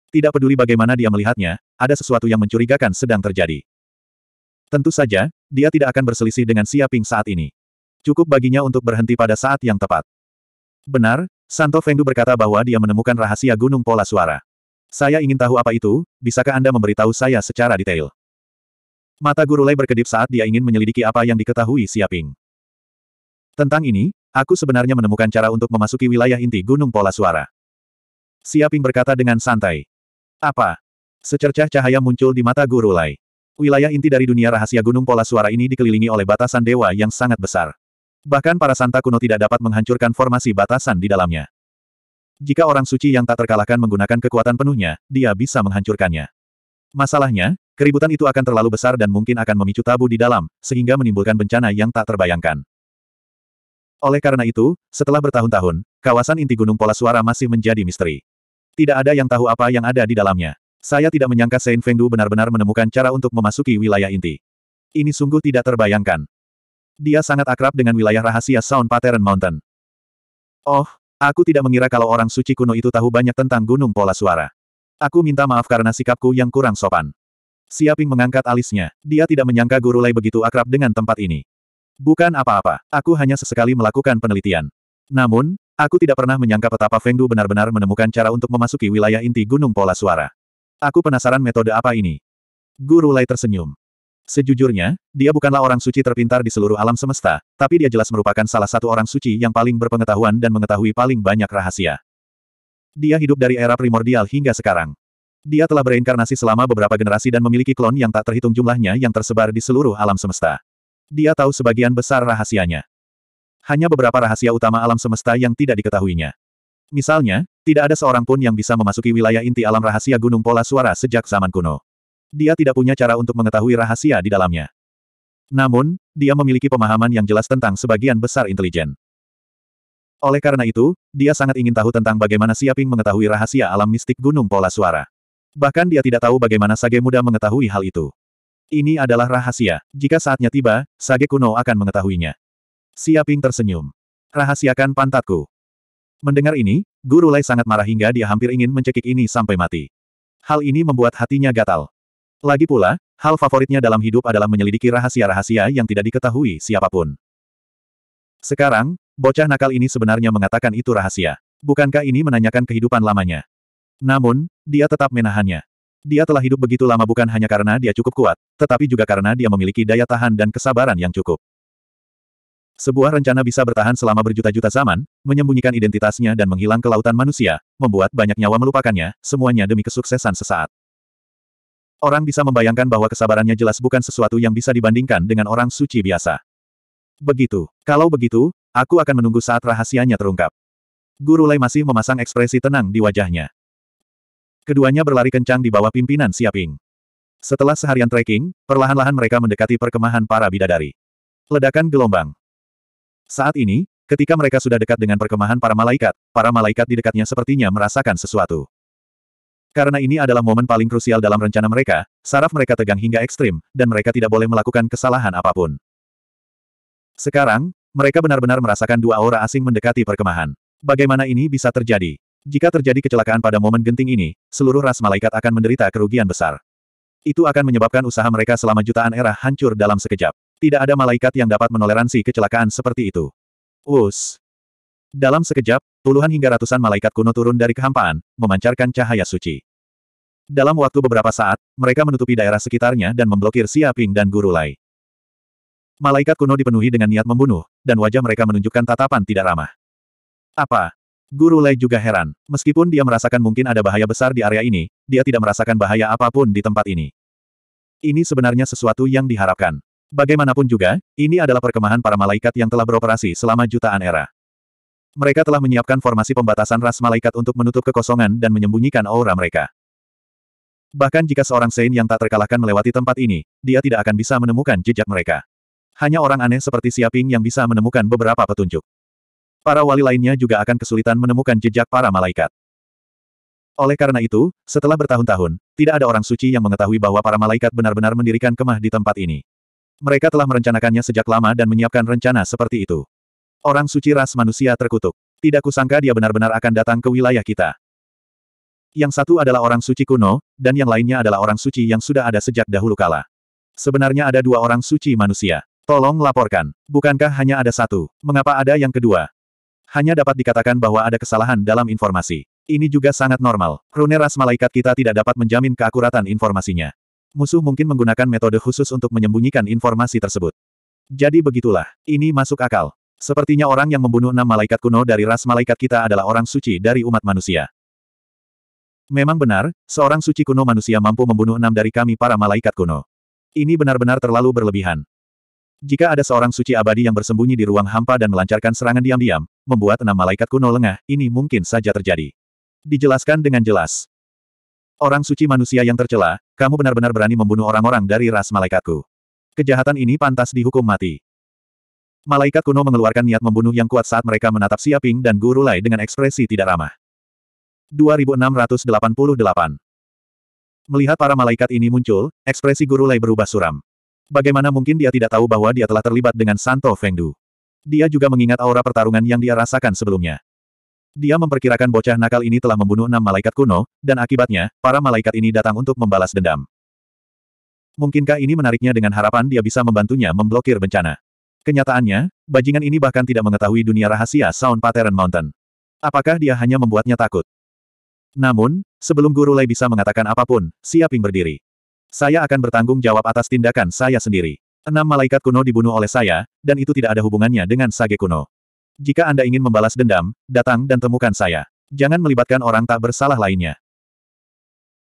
Tidak peduli bagaimana dia melihatnya, ada sesuatu yang mencurigakan sedang terjadi. Tentu saja, dia tidak akan berselisih dengan Siaping saat ini. Cukup baginya untuk berhenti pada saat yang tepat. Benar, Santo Fengdu berkata bahwa dia menemukan rahasia gunung pola suara. Saya ingin tahu apa itu, bisakah Anda memberitahu saya secara detail? Mata guru Lei berkedip saat dia ingin menyelidiki apa yang diketahui Siaping. Tentang ini, Aku sebenarnya menemukan cara untuk memasuki wilayah inti Gunung Pola Suara. Siaping berkata dengan santai. Apa? Secercah cahaya muncul di mata Guru Lai. Wilayah inti dari dunia rahasia Gunung Pola Suara ini dikelilingi oleh batasan dewa yang sangat besar. Bahkan para santa kuno tidak dapat menghancurkan formasi batasan di dalamnya. Jika orang suci yang tak terkalahkan menggunakan kekuatan penuhnya, dia bisa menghancurkannya. Masalahnya, keributan itu akan terlalu besar dan mungkin akan memicu tabu di dalam, sehingga menimbulkan bencana yang tak terbayangkan. Oleh karena itu, setelah bertahun-tahun, kawasan inti Gunung Pola Suara masih menjadi misteri. Tidak ada yang tahu apa yang ada di dalamnya. Saya tidak menyangka Saint Fengdu benar-benar menemukan cara untuk memasuki wilayah inti. Ini sungguh tidak terbayangkan. Dia sangat akrab dengan wilayah rahasia Sound Pattern Mountain. Oh, aku tidak mengira kalau orang suci kuno itu tahu banyak tentang Gunung Pola Suara. Aku minta maaf karena sikapku yang kurang sopan. Siaping mengangkat alisnya. Dia tidak menyangka Guru Lei begitu akrab dengan tempat ini. Bukan apa-apa, aku hanya sesekali melakukan penelitian. Namun, aku tidak pernah menyangka petapa Fengdu benar-benar menemukan cara untuk memasuki wilayah inti Gunung Pola Suara. Aku penasaran metode apa ini. Guru Lai tersenyum. Sejujurnya, dia bukanlah orang suci terpintar di seluruh alam semesta, tapi dia jelas merupakan salah satu orang suci yang paling berpengetahuan dan mengetahui paling banyak rahasia. Dia hidup dari era primordial hingga sekarang. Dia telah bereinkarnasi selama beberapa generasi dan memiliki klon yang tak terhitung jumlahnya yang tersebar di seluruh alam semesta dia tahu sebagian besar rahasianya. Hanya beberapa rahasia utama alam semesta yang tidak diketahuinya. Misalnya, tidak ada seorang pun yang bisa memasuki wilayah inti alam rahasia Gunung Pola Suara sejak zaman kuno. Dia tidak punya cara untuk mengetahui rahasia di dalamnya. Namun, dia memiliki pemahaman yang jelas tentang sebagian besar intelijen. Oleh karena itu, dia sangat ingin tahu tentang bagaimana Siaping mengetahui rahasia alam mistik Gunung Pola Suara. Bahkan dia tidak tahu bagaimana Sage Muda mengetahui hal itu. Ini adalah rahasia. Jika saatnya tiba, Sage kuno akan mengetahuinya. Siaping tersenyum. Rahasiakan pantatku. Mendengar ini, Guru Lai sangat marah hingga dia hampir ingin mencekik ini sampai mati. Hal ini membuat hatinya gatal. Lagi pula, hal favoritnya dalam hidup adalah menyelidiki rahasia-rahasia yang tidak diketahui siapapun. Sekarang, bocah nakal ini sebenarnya mengatakan itu rahasia. Bukankah ini menanyakan kehidupan lamanya? Namun, dia tetap menahannya. Dia telah hidup begitu lama bukan hanya karena dia cukup kuat, tetapi juga karena dia memiliki daya tahan dan kesabaran yang cukup. Sebuah rencana bisa bertahan selama berjuta-juta zaman, menyembunyikan identitasnya dan menghilang ke lautan manusia, membuat banyak nyawa melupakannya, semuanya demi kesuksesan sesaat. Orang bisa membayangkan bahwa kesabarannya jelas bukan sesuatu yang bisa dibandingkan dengan orang suci biasa. Begitu. Kalau begitu, aku akan menunggu saat rahasianya terungkap. Guru Lai masih memasang ekspresi tenang di wajahnya. Keduanya berlari kencang di bawah pimpinan Siaping. Setelah seharian trekking, perlahan-lahan mereka mendekati perkemahan para bidadari. Ledakan gelombang. Saat ini, ketika mereka sudah dekat dengan perkemahan para malaikat, para malaikat di dekatnya sepertinya merasakan sesuatu. Karena ini adalah momen paling krusial dalam rencana mereka, saraf mereka tegang hingga ekstrim, dan mereka tidak boleh melakukan kesalahan apapun. Sekarang, mereka benar-benar merasakan dua aura asing mendekati perkemahan. Bagaimana ini bisa terjadi? Jika terjadi kecelakaan pada momen genting ini, seluruh ras malaikat akan menderita kerugian besar. Itu akan menyebabkan usaha mereka selama jutaan era hancur dalam sekejap. Tidak ada malaikat yang dapat menoleransi kecelakaan seperti itu. Us. Dalam sekejap, puluhan hingga ratusan malaikat kuno turun dari kehampaan, memancarkan cahaya suci. Dalam waktu beberapa saat, mereka menutupi daerah sekitarnya dan memblokir Siaping dan Guru Lai. Malaikat kuno dipenuhi dengan niat membunuh, dan wajah mereka menunjukkan tatapan tidak ramah. Apa? Guru Lei juga heran. Meskipun dia merasakan mungkin ada bahaya besar di area ini, dia tidak merasakan bahaya apapun di tempat ini. Ini sebenarnya sesuatu yang diharapkan. Bagaimanapun juga, ini adalah perkemahan para malaikat yang telah beroperasi selama jutaan era. Mereka telah menyiapkan formasi pembatasan ras malaikat untuk menutup kekosongan dan menyembunyikan aura mereka. Bahkan jika seorang Sein yang tak terkalahkan melewati tempat ini, dia tidak akan bisa menemukan jejak mereka. Hanya orang aneh seperti Siaping yang bisa menemukan beberapa petunjuk. Para wali lainnya juga akan kesulitan menemukan jejak para malaikat. Oleh karena itu, setelah bertahun-tahun, tidak ada orang suci yang mengetahui bahwa para malaikat benar-benar mendirikan kemah di tempat ini. Mereka telah merencanakannya sejak lama dan menyiapkan rencana seperti itu. Orang suci ras manusia terkutuk. Tidak kusangka dia benar-benar akan datang ke wilayah kita. Yang satu adalah orang suci kuno, dan yang lainnya adalah orang suci yang sudah ada sejak dahulu kala. Sebenarnya ada dua orang suci manusia. Tolong laporkan. Bukankah hanya ada satu? Mengapa ada yang kedua? hanya dapat dikatakan bahwa ada kesalahan dalam informasi. Ini juga sangat normal. Rune ras malaikat kita tidak dapat menjamin keakuratan informasinya. Musuh mungkin menggunakan metode khusus untuk menyembunyikan informasi tersebut. Jadi begitulah, ini masuk akal. Sepertinya orang yang membunuh enam malaikat kuno dari ras malaikat kita adalah orang suci dari umat manusia. Memang benar, seorang suci kuno manusia mampu membunuh enam dari kami para malaikat kuno. Ini benar-benar terlalu berlebihan. Jika ada seorang suci abadi yang bersembunyi di ruang hampa dan melancarkan serangan diam-diam, membuat enam malaikat kuno lengah, ini mungkin saja terjadi. Dijelaskan dengan jelas. Orang suci manusia yang tercela, kamu benar-benar berani membunuh orang-orang dari ras malaikatku. Kejahatan ini pantas dihukum mati. Malaikat kuno mengeluarkan niat membunuh yang kuat saat mereka menatap Siaping dan Guru Lai dengan ekspresi tidak ramah. 2688 Melihat para malaikat ini muncul, ekspresi Guru Lai berubah suram. Bagaimana mungkin dia tidak tahu bahwa dia telah terlibat dengan Santo Fengdu? Dia juga mengingat aura pertarungan yang dia rasakan sebelumnya. Dia memperkirakan bocah nakal ini telah membunuh enam malaikat kuno, dan akibatnya, para malaikat ini datang untuk membalas dendam. Mungkinkah ini menariknya dengan harapan dia bisa membantunya memblokir bencana? Kenyataannya, bajingan ini bahkan tidak mengetahui dunia rahasia Sound Pattern Mountain. Apakah dia hanya membuatnya takut? Namun, sebelum Guru Lei bisa mengatakan apapun, Siaping berdiri. Saya akan bertanggung jawab atas tindakan saya sendiri. Enam malaikat kuno dibunuh oleh saya, dan itu tidak ada hubungannya dengan sage kuno. Jika Anda ingin membalas dendam, datang dan temukan saya. Jangan melibatkan orang tak bersalah lainnya.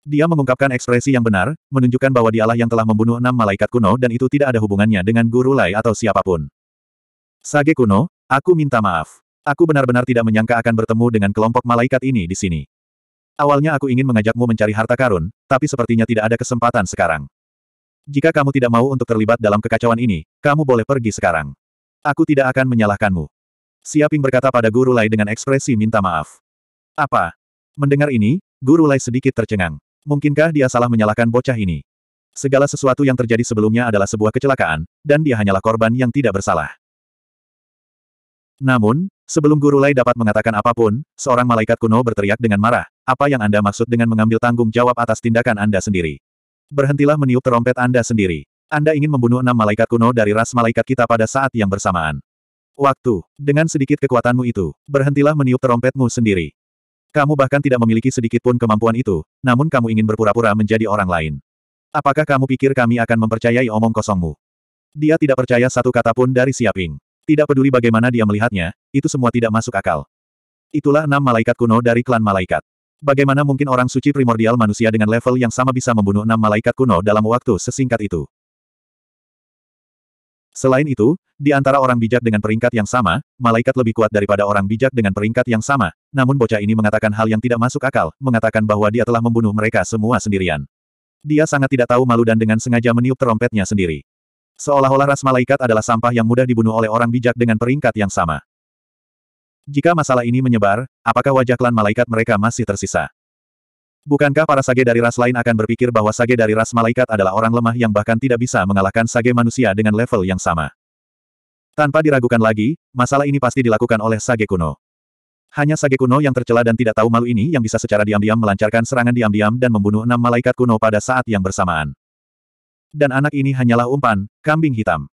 Dia mengungkapkan ekspresi yang benar, menunjukkan bahwa dialah yang telah membunuh enam malaikat kuno dan itu tidak ada hubungannya dengan Guru Lai atau siapapun. Sage kuno, aku minta maaf. Aku benar-benar tidak menyangka akan bertemu dengan kelompok malaikat ini di sini. Awalnya aku ingin mengajakmu mencari harta karun, tapi sepertinya tidak ada kesempatan sekarang. Jika kamu tidak mau untuk terlibat dalam kekacauan ini, kamu boleh pergi sekarang. Aku tidak akan menyalahkanmu. Siaping berkata pada Guru Lai dengan ekspresi minta maaf. Apa? Mendengar ini, Guru Lai sedikit tercengang. Mungkinkah dia salah menyalahkan bocah ini? Segala sesuatu yang terjadi sebelumnya adalah sebuah kecelakaan, dan dia hanyalah korban yang tidak bersalah. Namun, sebelum Guru Lai dapat mengatakan apapun, seorang malaikat kuno berteriak dengan marah, apa yang Anda maksud dengan mengambil tanggung jawab atas tindakan Anda sendiri? Berhentilah meniup terompet Anda sendiri. Anda ingin membunuh enam malaikat kuno dari ras malaikat kita pada saat yang bersamaan. Waktu, dengan sedikit kekuatanmu itu, berhentilah meniup terompetmu sendiri. Kamu bahkan tidak memiliki sedikit pun kemampuan itu, namun kamu ingin berpura-pura menjadi orang lain. Apakah kamu pikir kami akan mempercayai omong kosongmu? Dia tidak percaya satu kata pun dari Siaping. Tidak peduli bagaimana dia melihatnya, itu semua tidak masuk akal. Itulah enam malaikat kuno dari klan malaikat. Bagaimana mungkin orang suci primordial manusia dengan level yang sama bisa membunuh enam malaikat kuno dalam waktu sesingkat itu? Selain itu, di antara orang bijak dengan peringkat yang sama, malaikat lebih kuat daripada orang bijak dengan peringkat yang sama, namun bocah ini mengatakan hal yang tidak masuk akal, mengatakan bahwa dia telah membunuh mereka semua sendirian. Dia sangat tidak tahu malu dan dengan sengaja meniup terompetnya sendiri. Seolah-olah ras malaikat adalah sampah yang mudah dibunuh oleh orang bijak dengan peringkat yang sama. Jika masalah ini menyebar, apakah wajah klan malaikat mereka masih tersisa? Bukankah para sage dari ras lain akan berpikir bahwa sage dari ras malaikat adalah orang lemah yang bahkan tidak bisa mengalahkan sage manusia dengan level yang sama? Tanpa diragukan lagi, masalah ini pasti dilakukan oleh sage kuno. Hanya sage kuno yang tercela dan tidak tahu malu ini yang bisa secara diam-diam melancarkan serangan diam-diam dan membunuh enam malaikat kuno pada saat yang bersamaan. Dan anak ini hanyalah umpan, kambing hitam.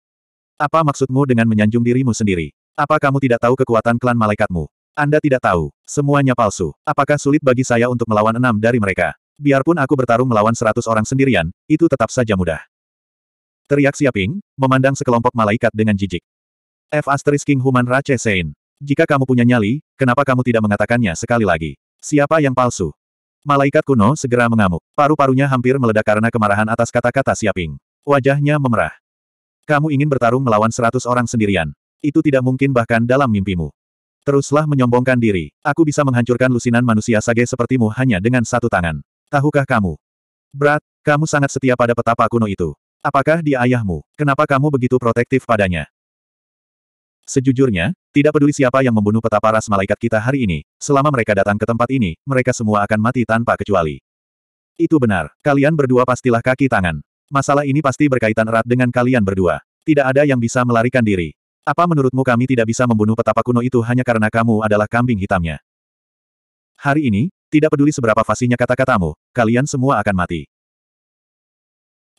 Apa maksudmu dengan menyanjung dirimu sendiri? Apa kamu tidak tahu kekuatan klan malaikatmu? Anda tidak tahu. Semuanya palsu. Apakah sulit bagi saya untuk melawan enam dari mereka? Biarpun aku bertarung melawan seratus orang sendirian, itu tetap saja mudah. Teriak Siaping, memandang sekelompok malaikat dengan jijik. F asterisk King Human Rache Sein. Jika kamu punya nyali, kenapa kamu tidak mengatakannya sekali lagi? Siapa yang palsu? Malaikat kuno segera mengamuk. Paru-parunya hampir meledak karena kemarahan atas kata-kata Siaping. Wajahnya memerah. Kamu ingin bertarung melawan seratus orang sendirian. Itu tidak mungkin bahkan dalam mimpimu. Teruslah menyombongkan diri. Aku bisa menghancurkan lusinan manusia sage sepertimu hanya dengan satu tangan. Tahukah kamu? Berat, kamu sangat setia pada petapa kuno itu. Apakah dia ayahmu? Kenapa kamu begitu protektif padanya? Sejujurnya, tidak peduli siapa yang membunuh peta paras malaikat kita hari ini, selama mereka datang ke tempat ini, mereka semua akan mati tanpa kecuali. Itu benar, kalian berdua pastilah kaki tangan. Masalah ini pasti berkaitan erat dengan kalian berdua. Tidak ada yang bisa melarikan diri. Apa menurutmu kami tidak bisa membunuh petapa kuno itu hanya karena kamu adalah kambing hitamnya? Hari ini, tidak peduli seberapa fasihnya kata-katamu, kalian semua akan mati.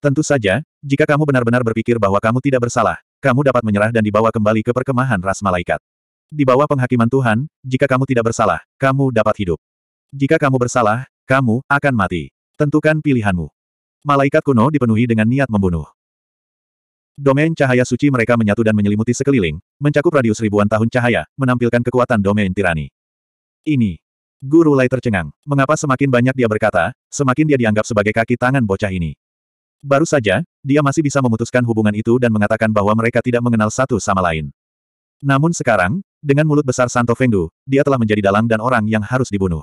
Tentu saja, jika kamu benar-benar berpikir bahwa kamu tidak bersalah, kamu dapat menyerah dan dibawa kembali ke perkemahan ras malaikat. Di bawah penghakiman Tuhan, jika kamu tidak bersalah, kamu dapat hidup. Jika kamu bersalah, kamu akan mati. Tentukan pilihanmu. Malaikat kuno dipenuhi dengan niat membunuh. Domain cahaya suci mereka menyatu dan menyelimuti sekeliling, mencakup radius ribuan tahun cahaya, menampilkan kekuatan domain tirani. Ini. Guru Lai tercengang. Mengapa semakin banyak dia berkata, semakin dia dianggap sebagai kaki tangan bocah ini. Baru saja, dia masih bisa memutuskan hubungan itu dan mengatakan bahwa mereka tidak mengenal satu sama lain. Namun sekarang, dengan mulut besar Santo Fengdu, dia telah menjadi dalang dan orang yang harus dibunuh.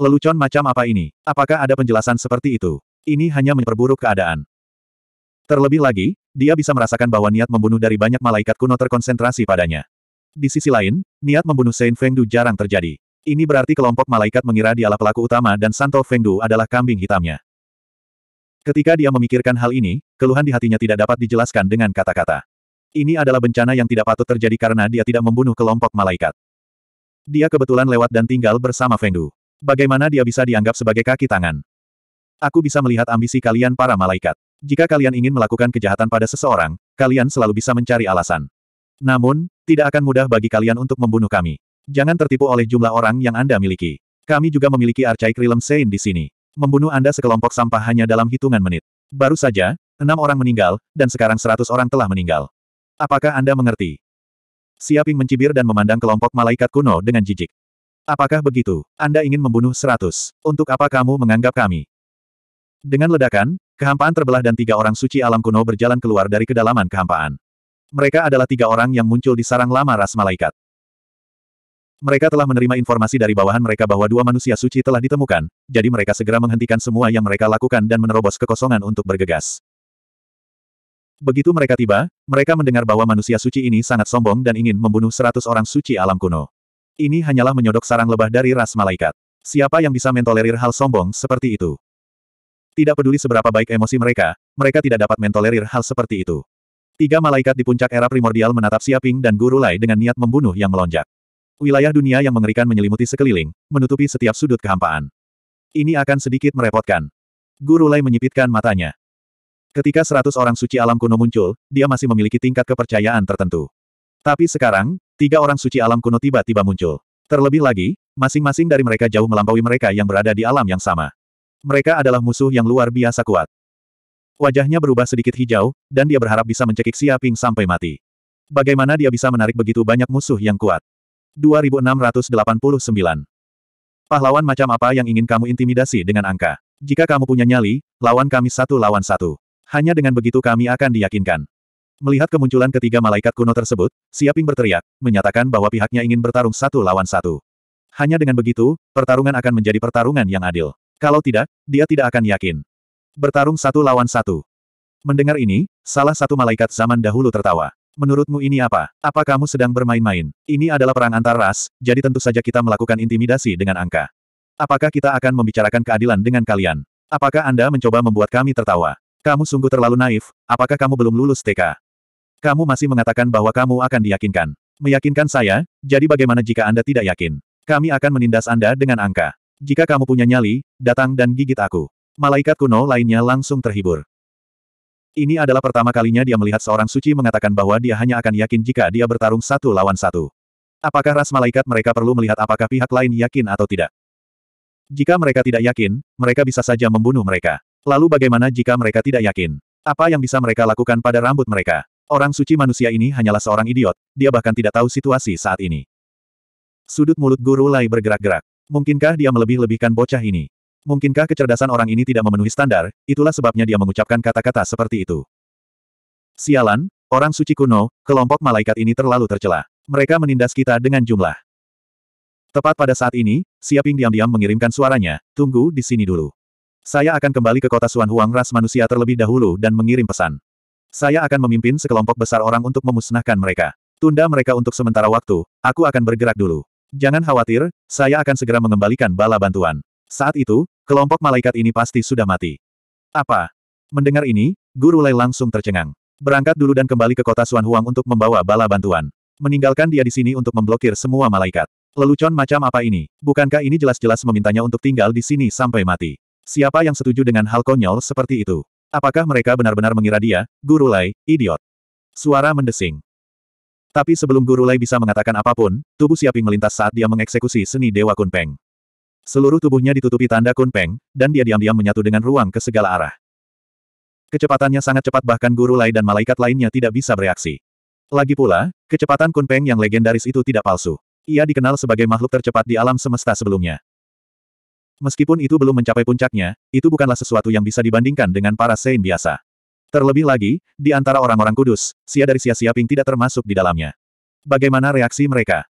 Lelucon macam apa ini? Apakah ada penjelasan seperti itu? Ini hanya memperburuk keadaan. Terlebih lagi, dia bisa merasakan bahwa niat membunuh dari banyak malaikat kuno terkonsentrasi padanya. Di sisi lain, niat membunuh Saint Fengdu jarang terjadi. Ini berarti kelompok malaikat mengira dialah pelaku utama dan Santo Fengdu adalah kambing hitamnya. Ketika dia memikirkan hal ini, keluhan di hatinya tidak dapat dijelaskan dengan kata-kata. Ini adalah bencana yang tidak patut terjadi karena dia tidak membunuh kelompok malaikat. Dia kebetulan lewat dan tinggal bersama Fengdu. Bagaimana dia bisa dianggap sebagai kaki tangan? Aku bisa melihat ambisi kalian para malaikat. Jika kalian ingin melakukan kejahatan pada seseorang, kalian selalu bisa mencari alasan. Namun, tidak akan mudah bagi kalian untuk membunuh kami. Jangan tertipu oleh jumlah orang yang Anda miliki. Kami juga memiliki Archaic Realm Sein di sini. Membunuh Anda sekelompok sampah hanya dalam hitungan menit. Baru saja, enam orang meninggal, dan sekarang seratus orang telah meninggal. Apakah Anda mengerti? Siaping mencibir dan memandang kelompok malaikat kuno dengan jijik. Apakah begitu? Anda ingin membunuh seratus? Untuk apa kamu menganggap kami? Dengan ledakan, kehampaan terbelah dan tiga orang suci alam kuno berjalan keluar dari kedalaman kehampaan. Mereka adalah tiga orang yang muncul di sarang lama ras malaikat. Mereka telah menerima informasi dari bawahan mereka bahwa dua manusia suci telah ditemukan, jadi mereka segera menghentikan semua yang mereka lakukan dan menerobos kekosongan untuk bergegas. Begitu mereka tiba, mereka mendengar bahwa manusia suci ini sangat sombong dan ingin membunuh seratus orang suci alam kuno. Ini hanyalah menyodok sarang lebah dari ras malaikat. Siapa yang bisa mentolerir hal sombong seperti itu? Tidak peduli seberapa baik emosi mereka, mereka tidak dapat mentolerir hal seperti itu. Tiga malaikat di puncak era primordial menatap Siaping dan Guru Lai dengan niat membunuh yang melonjak. Wilayah dunia yang mengerikan menyelimuti sekeliling, menutupi setiap sudut kehampaan. Ini akan sedikit merepotkan. Guru Lai menyipitkan matanya. Ketika seratus orang suci alam kuno muncul, dia masih memiliki tingkat kepercayaan tertentu. Tapi sekarang, tiga orang suci alam kuno tiba-tiba muncul. Terlebih lagi, masing-masing dari mereka jauh melampaui mereka yang berada di alam yang sama. Mereka adalah musuh yang luar biasa kuat. Wajahnya berubah sedikit hijau, dan dia berharap bisa mencekik Siaping sampai mati. Bagaimana dia bisa menarik begitu banyak musuh yang kuat? 2689. Pahlawan macam apa yang ingin kamu intimidasi dengan angka? Jika kamu punya nyali, lawan kami satu lawan satu. Hanya dengan begitu kami akan diyakinkan. Melihat kemunculan ketiga malaikat kuno tersebut, Siaping berteriak, menyatakan bahwa pihaknya ingin bertarung satu lawan satu. Hanya dengan begitu, pertarungan akan menjadi pertarungan yang adil. Kalau tidak, dia tidak akan yakin. Bertarung satu lawan satu. Mendengar ini, salah satu malaikat zaman dahulu tertawa. Menurutmu ini apa? Apa kamu sedang bermain-main? Ini adalah perang antar ras, jadi tentu saja kita melakukan intimidasi dengan angka. Apakah kita akan membicarakan keadilan dengan kalian? Apakah Anda mencoba membuat kami tertawa? Kamu sungguh terlalu naif, apakah kamu belum lulus TK? Kamu masih mengatakan bahwa kamu akan diyakinkan. Meyakinkan saya, jadi bagaimana jika Anda tidak yakin? Kami akan menindas Anda dengan angka. Jika kamu punya nyali, datang dan gigit aku. Malaikat kuno lainnya langsung terhibur. Ini adalah pertama kalinya dia melihat seorang suci mengatakan bahwa dia hanya akan yakin jika dia bertarung satu lawan satu. Apakah ras malaikat mereka perlu melihat apakah pihak lain yakin atau tidak? Jika mereka tidak yakin, mereka bisa saja membunuh mereka. Lalu bagaimana jika mereka tidak yakin? Apa yang bisa mereka lakukan pada rambut mereka? Orang suci manusia ini hanyalah seorang idiot, dia bahkan tidak tahu situasi saat ini. Sudut mulut Guru Lai bergerak-gerak. Mungkinkah dia melebih-lebihkan bocah ini? Mungkinkah kecerdasan orang ini tidak memenuhi standar, itulah sebabnya dia mengucapkan kata-kata seperti itu. Sialan, orang suci kuno, kelompok malaikat ini terlalu tercela. Mereka menindas kita dengan jumlah. Tepat pada saat ini, Siaping diam-diam mengirimkan suaranya, tunggu di sini dulu. Saya akan kembali ke kota Suan Huang ras manusia terlebih dahulu dan mengirim pesan. Saya akan memimpin sekelompok besar orang untuk memusnahkan mereka. Tunda mereka untuk sementara waktu, aku akan bergerak dulu. Jangan khawatir, saya akan segera mengembalikan bala bantuan. Saat itu, kelompok malaikat ini pasti sudah mati. Apa? Mendengar ini, Guru Lei langsung tercengang. Berangkat dulu dan kembali ke kota Suan Huang untuk membawa bala bantuan. Meninggalkan dia di sini untuk memblokir semua malaikat. Lelucon macam apa ini? Bukankah ini jelas-jelas memintanya untuk tinggal di sini sampai mati? Siapa yang setuju dengan hal konyol seperti itu? Apakah mereka benar-benar mengira dia, Guru Lai, idiot? Suara mendesing. Tapi sebelum Guru Lai bisa mengatakan apapun, tubuh Siaping melintas saat dia mengeksekusi seni Dewa Kunpeng. Seluruh tubuhnya ditutupi tanda kunpeng, dan dia diam-diam menyatu dengan ruang ke segala arah. Kecepatannya sangat cepat bahkan guru lain dan malaikat lainnya tidak bisa bereaksi. Lagi pula, kecepatan kunpeng yang legendaris itu tidak palsu. Ia dikenal sebagai makhluk tercepat di alam semesta sebelumnya. Meskipun itu belum mencapai puncaknya, itu bukanlah sesuatu yang bisa dibandingkan dengan para Sein biasa. Terlebih lagi, di antara orang-orang kudus, Sia dari Sia Sia Ping tidak termasuk di dalamnya. Bagaimana reaksi mereka?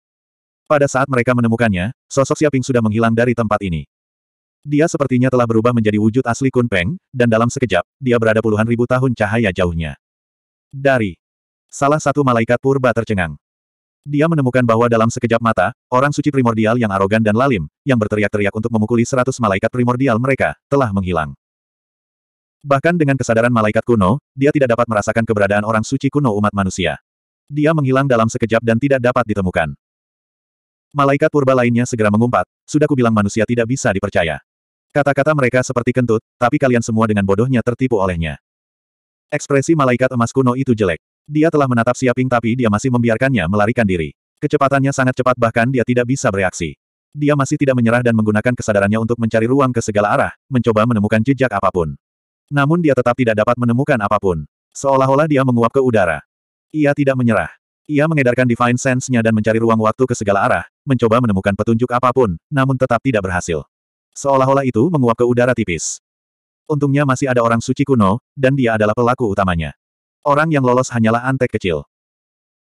Pada saat mereka menemukannya, sosok Xiaping sudah menghilang dari tempat ini. Dia sepertinya telah berubah menjadi wujud asli Kunpeng, dan dalam sekejap, dia berada puluhan ribu tahun cahaya jauhnya. Dari salah satu malaikat purba tercengang. Dia menemukan bahwa dalam sekejap mata, orang suci primordial yang arogan dan lalim, yang berteriak-teriak untuk memukuli seratus malaikat primordial mereka, telah menghilang. Bahkan dengan kesadaran malaikat kuno, dia tidak dapat merasakan keberadaan orang suci kuno umat manusia. Dia menghilang dalam sekejap dan tidak dapat ditemukan. Malaikat purba lainnya segera mengumpat, sudah kubilang manusia tidak bisa dipercaya. Kata-kata mereka seperti kentut, tapi kalian semua dengan bodohnya tertipu olehnya. Ekspresi malaikat emas kuno itu jelek. Dia telah menatap Siaping tapi dia masih membiarkannya melarikan diri. Kecepatannya sangat cepat bahkan dia tidak bisa bereaksi. Dia masih tidak menyerah dan menggunakan kesadarannya untuk mencari ruang ke segala arah, mencoba menemukan jejak apapun. Namun dia tetap tidak dapat menemukan apapun. Seolah-olah dia menguap ke udara. Ia tidak menyerah. Ia mengedarkan Divine Sense-nya dan mencari ruang waktu ke segala arah, mencoba menemukan petunjuk apapun, namun tetap tidak berhasil. Seolah-olah itu menguap ke udara tipis. Untungnya masih ada orang suci kuno, dan dia adalah pelaku utamanya. Orang yang lolos hanyalah antek kecil.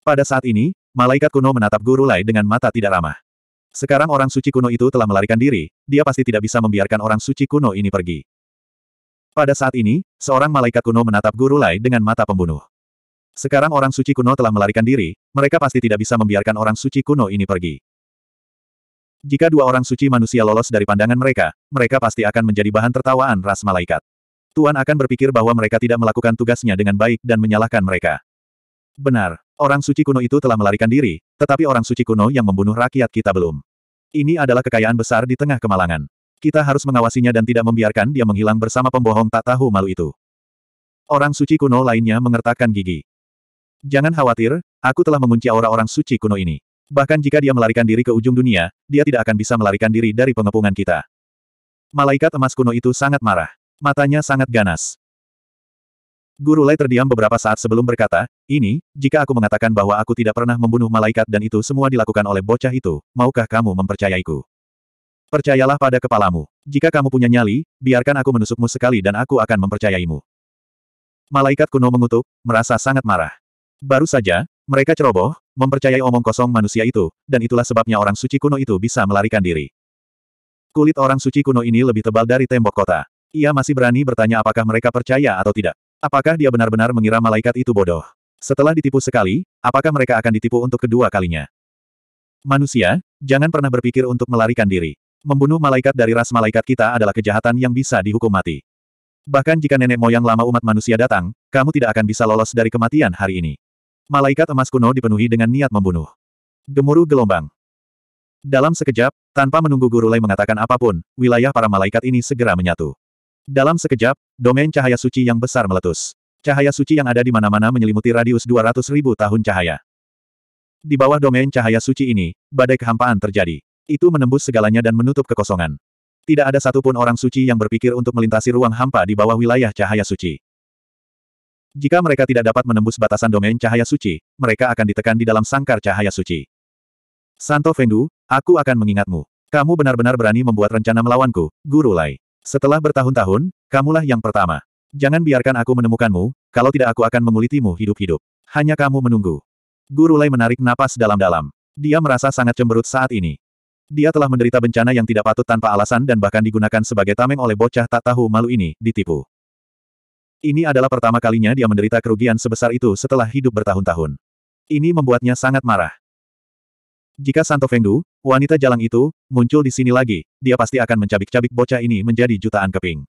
Pada saat ini, malaikat kuno menatap Guru Lai dengan mata tidak ramah. Sekarang orang suci kuno itu telah melarikan diri, dia pasti tidak bisa membiarkan orang suci kuno ini pergi. Pada saat ini, seorang malaikat kuno menatap Guru Lai dengan mata pembunuh. Sekarang orang suci kuno telah melarikan diri, mereka pasti tidak bisa membiarkan orang suci kuno ini pergi. Jika dua orang suci manusia lolos dari pandangan mereka, mereka pasti akan menjadi bahan tertawaan ras malaikat. Tuan akan berpikir bahwa mereka tidak melakukan tugasnya dengan baik dan menyalahkan mereka. Benar, orang suci kuno itu telah melarikan diri, tetapi orang suci kuno yang membunuh rakyat kita belum. Ini adalah kekayaan besar di tengah kemalangan. Kita harus mengawasinya dan tidak membiarkan dia menghilang bersama pembohong tak tahu malu itu. Orang suci kuno lainnya mengertakkan gigi. Jangan khawatir, aku telah mengunci aura orang suci kuno ini. Bahkan jika dia melarikan diri ke ujung dunia, dia tidak akan bisa melarikan diri dari pengepungan kita. Malaikat emas kuno itu sangat marah. Matanya sangat ganas. Guru Lai terdiam beberapa saat sebelum berkata, ini, jika aku mengatakan bahwa aku tidak pernah membunuh malaikat dan itu semua dilakukan oleh bocah itu, maukah kamu mempercayaiku? Percayalah pada kepalamu. Jika kamu punya nyali, biarkan aku menusukmu sekali dan aku akan mempercayaimu. Malaikat kuno mengutuk, merasa sangat marah. Baru saja, mereka ceroboh, mempercayai omong kosong manusia itu, dan itulah sebabnya orang suci kuno itu bisa melarikan diri. Kulit orang suci kuno ini lebih tebal dari tembok kota. Ia masih berani bertanya apakah mereka percaya atau tidak. Apakah dia benar-benar mengira malaikat itu bodoh? Setelah ditipu sekali, apakah mereka akan ditipu untuk kedua kalinya? Manusia, jangan pernah berpikir untuk melarikan diri. Membunuh malaikat dari ras malaikat kita adalah kejahatan yang bisa dihukum mati. Bahkan jika nenek moyang lama umat manusia datang, kamu tidak akan bisa lolos dari kematian hari ini. Malaikat emas kuno dipenuhi dengan niat membunuh. Gemuruh gelombang. Dalam sekejap, tanpa menunggu Guru Lai mengatakan apapun, wilayah para malaikat ini segera menyatu. Dalam sekejap, domain cahaya suci yang besar meletus. Cahaya suci yang ada di mana-mana menyelimuti radius 200 ribu tahun cahaya. Di bawah domain cahaya suci ini, badai kehampaan terjadi. Itu menembus segalanya dan menutup kekosongan. Tidak ada satupun orang suci yang berpikir untuk melintasi ruang hampa di bawah wilayah cahaya suci. Jika mereka tidak dapat menembus batasan domain cahaya suci, mereka akan ditekan di dalam sangkar cahaya suci. Santo Fengdu, aku akan mengingatmu. Kamu benar-benar berani membuat rencana melawanku, Guru Lai. Setelah bertahun-tahun, kamulah yang pertama. Jangan biarkan aku menemukanmu, kalau tidak aku akan mengulitimu hidup-hidup. Hanya kamu menunggu. Guru Lai menarik napas dalam-dalam. Dia merasa sangat cemberut saat ini. Dia telah menderita bencana yang tidak patut tanpa alasan dan bahkan digunakan sebagai tameng oleh bocah tak tahu malu ini, ditipu. Ini adalah pertama kalinya dia menderita kerugian sebesar itu setelah hidup bertahun-tahun. Ini membuatnya sangat marah. Jika Santo Fengdu, wanita jalang itu, muncul di sini lagi, dia pasti akan mencabik-cabik bocah ini menjadi jutaan keping.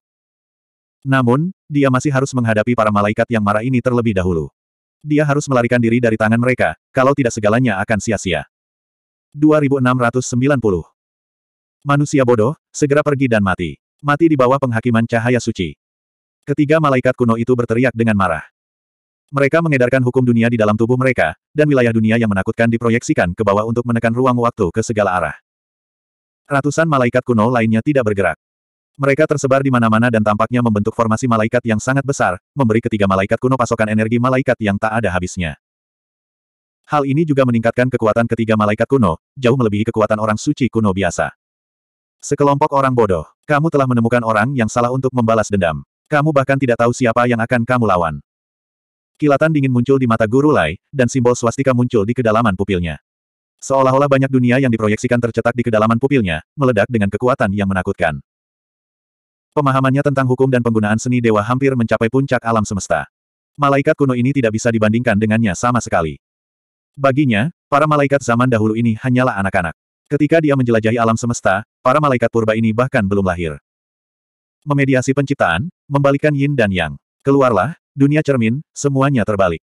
Namun, dia masih harus menghadapi para malaikat yang marah ini terlebih dahulu. Dia harus melarikan diri dari tangan mereka, kalau tidak segalanya akan sia-sia. 2690 Manusia bodoh, segera pergi dan mati. Mati di bawah penghakiman cahaya suci. Ketiga malaikat kuno itu berteriak dengan marah. Mereka mengedarkan hukum dunia di dalam tubuh mereka, dan wilayah dunia yang menakutkan diproyeksikan ke bawah untuk menekan ruang waktu ke segala arah. Ratusan malaikat kuno lainnya tidak bergerak. Mereka tersebar di mana-mana dan tampaknya membentuk formasi malaikat yang sangat besar, memberi ketiga malaikat kuno pasokan energi malaikat yang tak ada habisnya. Hal ini juga meningkatkan kekuatan ketiga malaikat kuno, jauh melebihi kekuatan orang suci kuno biasa. Sekelompok orang bodoh, kamu telah menemukan orang yang salah untuk membalas dendam. Kamu bahkan tidak tahu siapa yang akan kamu lawan. Kilatan dingin muncul di mata Guru Lai, dan simbol swastika muncul di kedalaman pupilnya. Seolah-olah banyak dunia yang diproyeksikan tercetak di kedalaman pupilnya, meledak dengan kekuatan yang menakutkan. Pemahamannya tentang hukum dan penggunaan seni dewa hampir mencapai puncak alam semesta. Malaikat kuno ini tidak bisa dibandingkan dengannya sama sekali. Baginya, para malaikat zaman dahulu ini hanyalah anak-anak. Ketika dia menjelajahi alam semesta, para malaikat purba ini bahkan belum lahir memediasi penciptaan, membalikan yin dan yang. Keluarlah, dunia cermin, semuanya terbalik.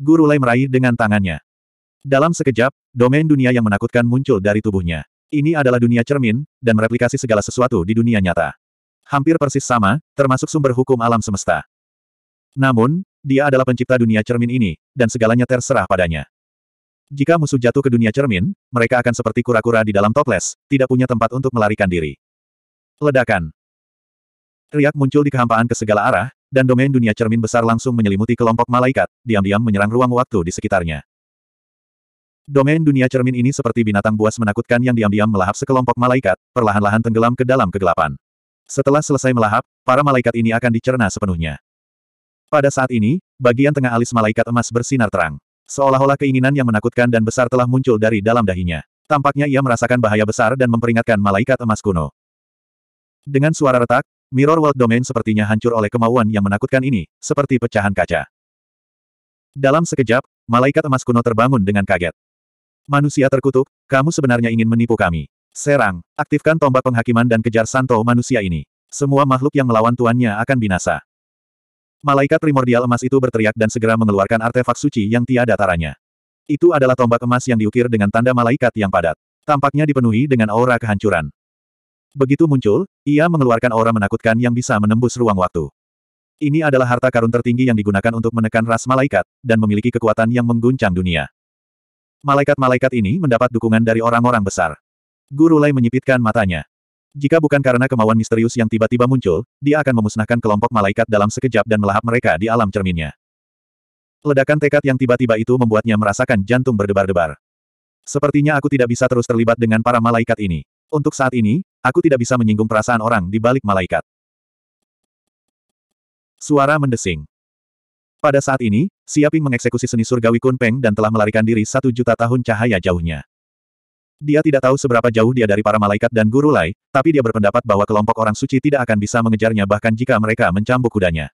Guru Lai meraih dengan tangannya. Dalam sekejap, domain dunia yang menakutkan muncul dari tubuhnya. Ini adalah dunia cermin, dan mereplikasi segala sesuatu di dunia nyata. Hampir persis sama, termasuk sumber hukum alam semesta. Namun, dia adalah pencipta dunia cermin ini, dan segalanya terserah padanya. Jika musuh jatuh ke dunia cermin, mereka akan seperti kura-kura di dalam toples, tidak punya tempat untuk melarikan diri. Ledakan. Riak muncul di kehampaan ke segala arah, dan domain dunia cermin besar langsung menyelimuti kelompok malaikat, diam-diam menyerang ruang waktu di sekitarnya. Domain dunia cermin ini seperti binatang buas menakutkan yang diam-diam melahap sekelompok malaikat, perlahan-lahan tenggelam ke dalam kegelapan. Setelah selesai melahap, para malaikat ini akan dicerna sepenuhnya. Pada saat ini, bagian tengah alis malaikat emas bersinar terang. Seolah-olah keinginan yang menakutkan dan besar telah muncul dari dalam dahinya. Tampaknya ia merasakan bahaya besar dan memperingatkan malaikat emas kuno. Dengan suara retak, Mirror World Domain sepertinya hancur oleh kemauan yang menakutkan ini, seperti pecahan kaca. Dalam sekejap, malaikat emas kuno terbangun dengan kaget. Manusia terkutuk, kamu sebenarnya ingin menipu kami. Serang, aktifkan tombak penghakiman dan kejar santo manusia ini. Semua makhluk yang melawan tuannya akan binasa. Malaikat primordial emas itu berteriak dan segera mengeluarkan artefak suci yang tiada taranya. Itu adalah tombak emas yang diukir dengan tanda malaikat yang padat. Tampaknya dipenuhi dengan aura kehancuran. Begitu muncul, ia mengeluarkan aura menakutkan yang bisa menembus ruang waktu. Ini adalah harta karun tertinggi yang digunakan untuk menekan ras malaikat, dan memiliki kekuatan yang mengguncang dunia. Malaikat-malaikat ini mendapat dukungan dari orang-orang besar. Guru Lai menyipitkan matanya. Jika bukan karena kemauan misterius yang tiba-tiba muncul, dia akan memusnahkan kelompok malaikat dalam sekejap dan melahap mereka di alam cerminnya. Ledakan tekad yang tiba-tiba itu membuatnya merasakan jantung berdebar-debar. Sepertinya aku tidak bisa terus terlibat dengan para malaikat ini. Untuk saat ini, Aku tidak bisa menyinggung perasaan orang di balik malaikat. Suara mendesing. Pada saat ini, Siaping mengeksekusi seni surgawi Kunpeng dan telah melarikan diri satu juta tahun cahaya jauhnya. Dia tidak tahu seberapa jauh dia dari para malaikat dan guru lain, tapi dia berpendapat bahwa kelompok orang suci tidak akan bisa mengejarnya bahkan jika mereka mencambuk kudanya.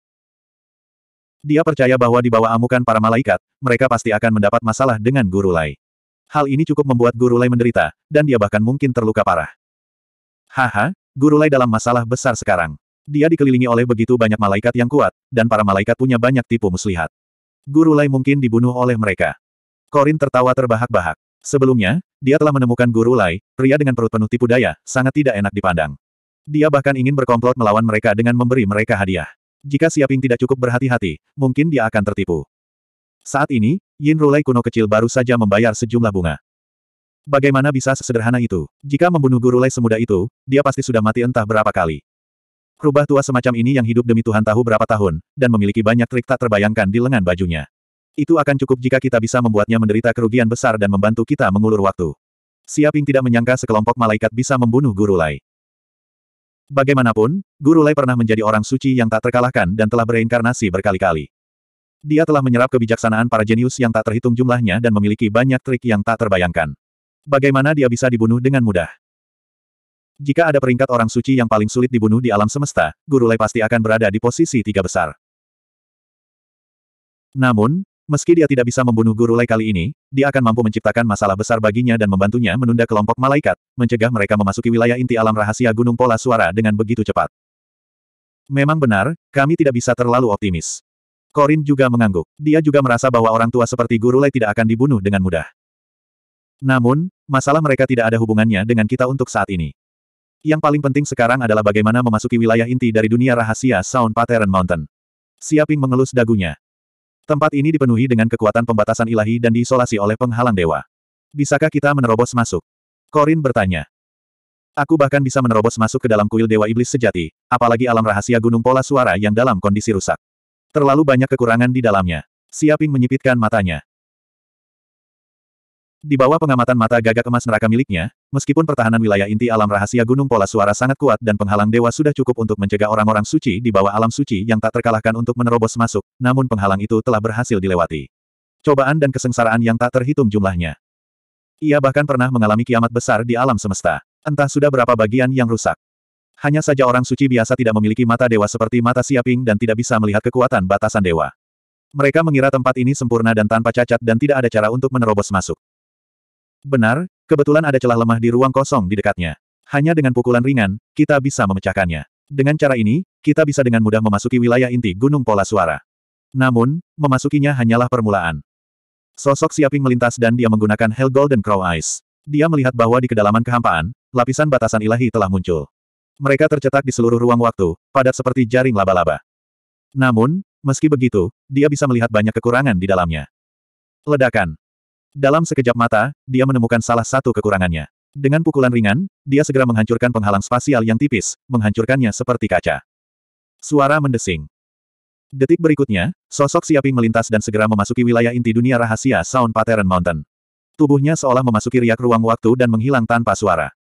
Dia percaya bahwa di bawah amukan para malaikat, mereka pasti akan mendapat masalah dengan guru lain. Hal ini cukup membuat guru lain menderita, dan dia bahkan mungkin terluka parah. Haha, Guru Lai dalam masalah besar sekarang. Dia dikelilingi oleh begitu banyak malaikat yang kuat, dan para malaikat punya banyak tipu muslihat. Guru Lai mungkin dibunuh oleh mereka. Korin tertawa terbahak-bahak. Sebelumnya, dia telah menemukan Guru Lai, pria dengan perut penuh tipu daya, sangat tidak enak dipandang. Dia bahkan ingin berkomplot melawan mereka dengan memberi mereka hadiah. Jika Siaping tidak cukup berhati-hati, mungkin dia akan tertipu. Saat ini, Yin Rulai kuno kecil baru saja membayar sejumlah bunga. Bagaimana bisa sesederhana itu? Jika membunuh guru Lai semudah itu, dia pasti sudah mati entah berapa kali. Rubah tua semacam ini yang hidup demi Tuhan tahu berapa tahun, dan memiliki banyak trik tak terbayangkan di lengan bajunya. Itu akan cukup jika kita bisa membuatnya menderita kerugian besar dan membantu kita mengulur waktu. Siaping tidak menyangka sekelompok malaikat bisa membunuh Guru Lai. Bagaimanapun, Guru Lai pernah menjadi orang suci yang tak terkalahkan dan telah bereinkarnasi berkali-kali. Dia telah menyerap kebijaksanaan para jenius yang tak terhitung jumlahnya dan memiliki banyak trik yang tak terbayangkan. Bagaimana dia bisa dibunuh dengan mudah? Jika ada peringkat orang suci yang paling sulit dibunuh di alam semesta, Guru Lei pasti akan berada di posisi tiga besar. Namun, meski dia tidak bisa membunuh Guru Lei kali ini, dia akan mampu menciptakan masalah besar baginya dan membantunya menunda kelompok malaikat, mencegah mereka memasuki wilayah inti alam rahasia Gunung Pola Suara dengan begitu cepat. Memang benar, kami tidak bisa terlalu optimis. Korin juga mengangguk. Dia juga merasa bahwa orang tua seperti Guru Lei tidak akan dibunuh dengan mudah. Namun, masalah mereka tidak ada hubungannya dengan kita untuk saat ini. Yang paling penting sekarang adalah bagaimana memasuki wilayah inti dari dunia rahasia Sound Pattern Mountain. Siaping mengelus dagunya. Tempat ini dipenuhi dengan kekuatan pembatasan ilahi dan diisolasi oleh penghalang dewa. Bisakah kita menerobos masuk? Korin bertanya. Aku bahkan bisa menerobos masuk ke dalam kuil dewa iblis sejati, apalagi alam rahasia gunung pola suara yang dalam kondisi rusak. Terlalu banyak kekurangan di dalamnya. Siaping menyipitkan matanya. Di bawah pengamatan mata gagak emas neraka miliknya, meskipun pertahanan wilayah inti alam rahasia Gunung Pola Suara sangat kuat dan penghalang dewa sudah cukup untuk mencegah orang-orang suci di bawah alam suci yang tak terkalahkan untuk menerobos masuk, namun penghalang itu telah berhasil dilewati. Cobaan dan kesengsaraan yang tak terhitung jumlahnya. Ia bahkan pernah mengalami kiamat besar di alam semesta. Entah sudah berapa bagian yang rusak. Hanya saja orang suci biasa tidak memiliki mata dewa seperti mata siaping dan tidak bisa melihat kekuatan batasan dewa. Mereka mengira tempat ini sempurna dan tanpa cacat dan tidak ada cara untuk menerobos masuk. Benar, kebetulan ada celah lemah di ruang kosong di dekatnya. Hanya dengan pukulan ringan, kita bisa memecahkannya. Dengan cara ini, kita bisa dengan mudah memasuki wilayah inti Gunung Pola Suara. Namun, memasukinya hanyalah permulaan. Sosok Siaping melintas dan dia menggunakan Hell Golden Crow Eyes. Dia melihat bahwa di kedalaman kehampaan, lapisan batasan ilahi telah muncul. Mereka tercetak di seluruh ruang waktu, padat seperti jaring laba-laba. Namun, meski begitu, dia bisa melihat banyak kekurangan di dalamnya. Ledakan. Dalam sekejap mata, dia menemukan salah satu kekurangannya. Dengan pukulan ringan, dia segera menghancurkan penghalang spasial yang tipis, menghancurkannya seperti kaca. Suara mendesing. Detik berikutnya, sosok Siaping melintas dan segera memasuki wilayah inti dunia rahasia Sound Pattern Mountain. Tubuhnya seolah memasuki riak ruang waktu dan menghilang tanpa suara.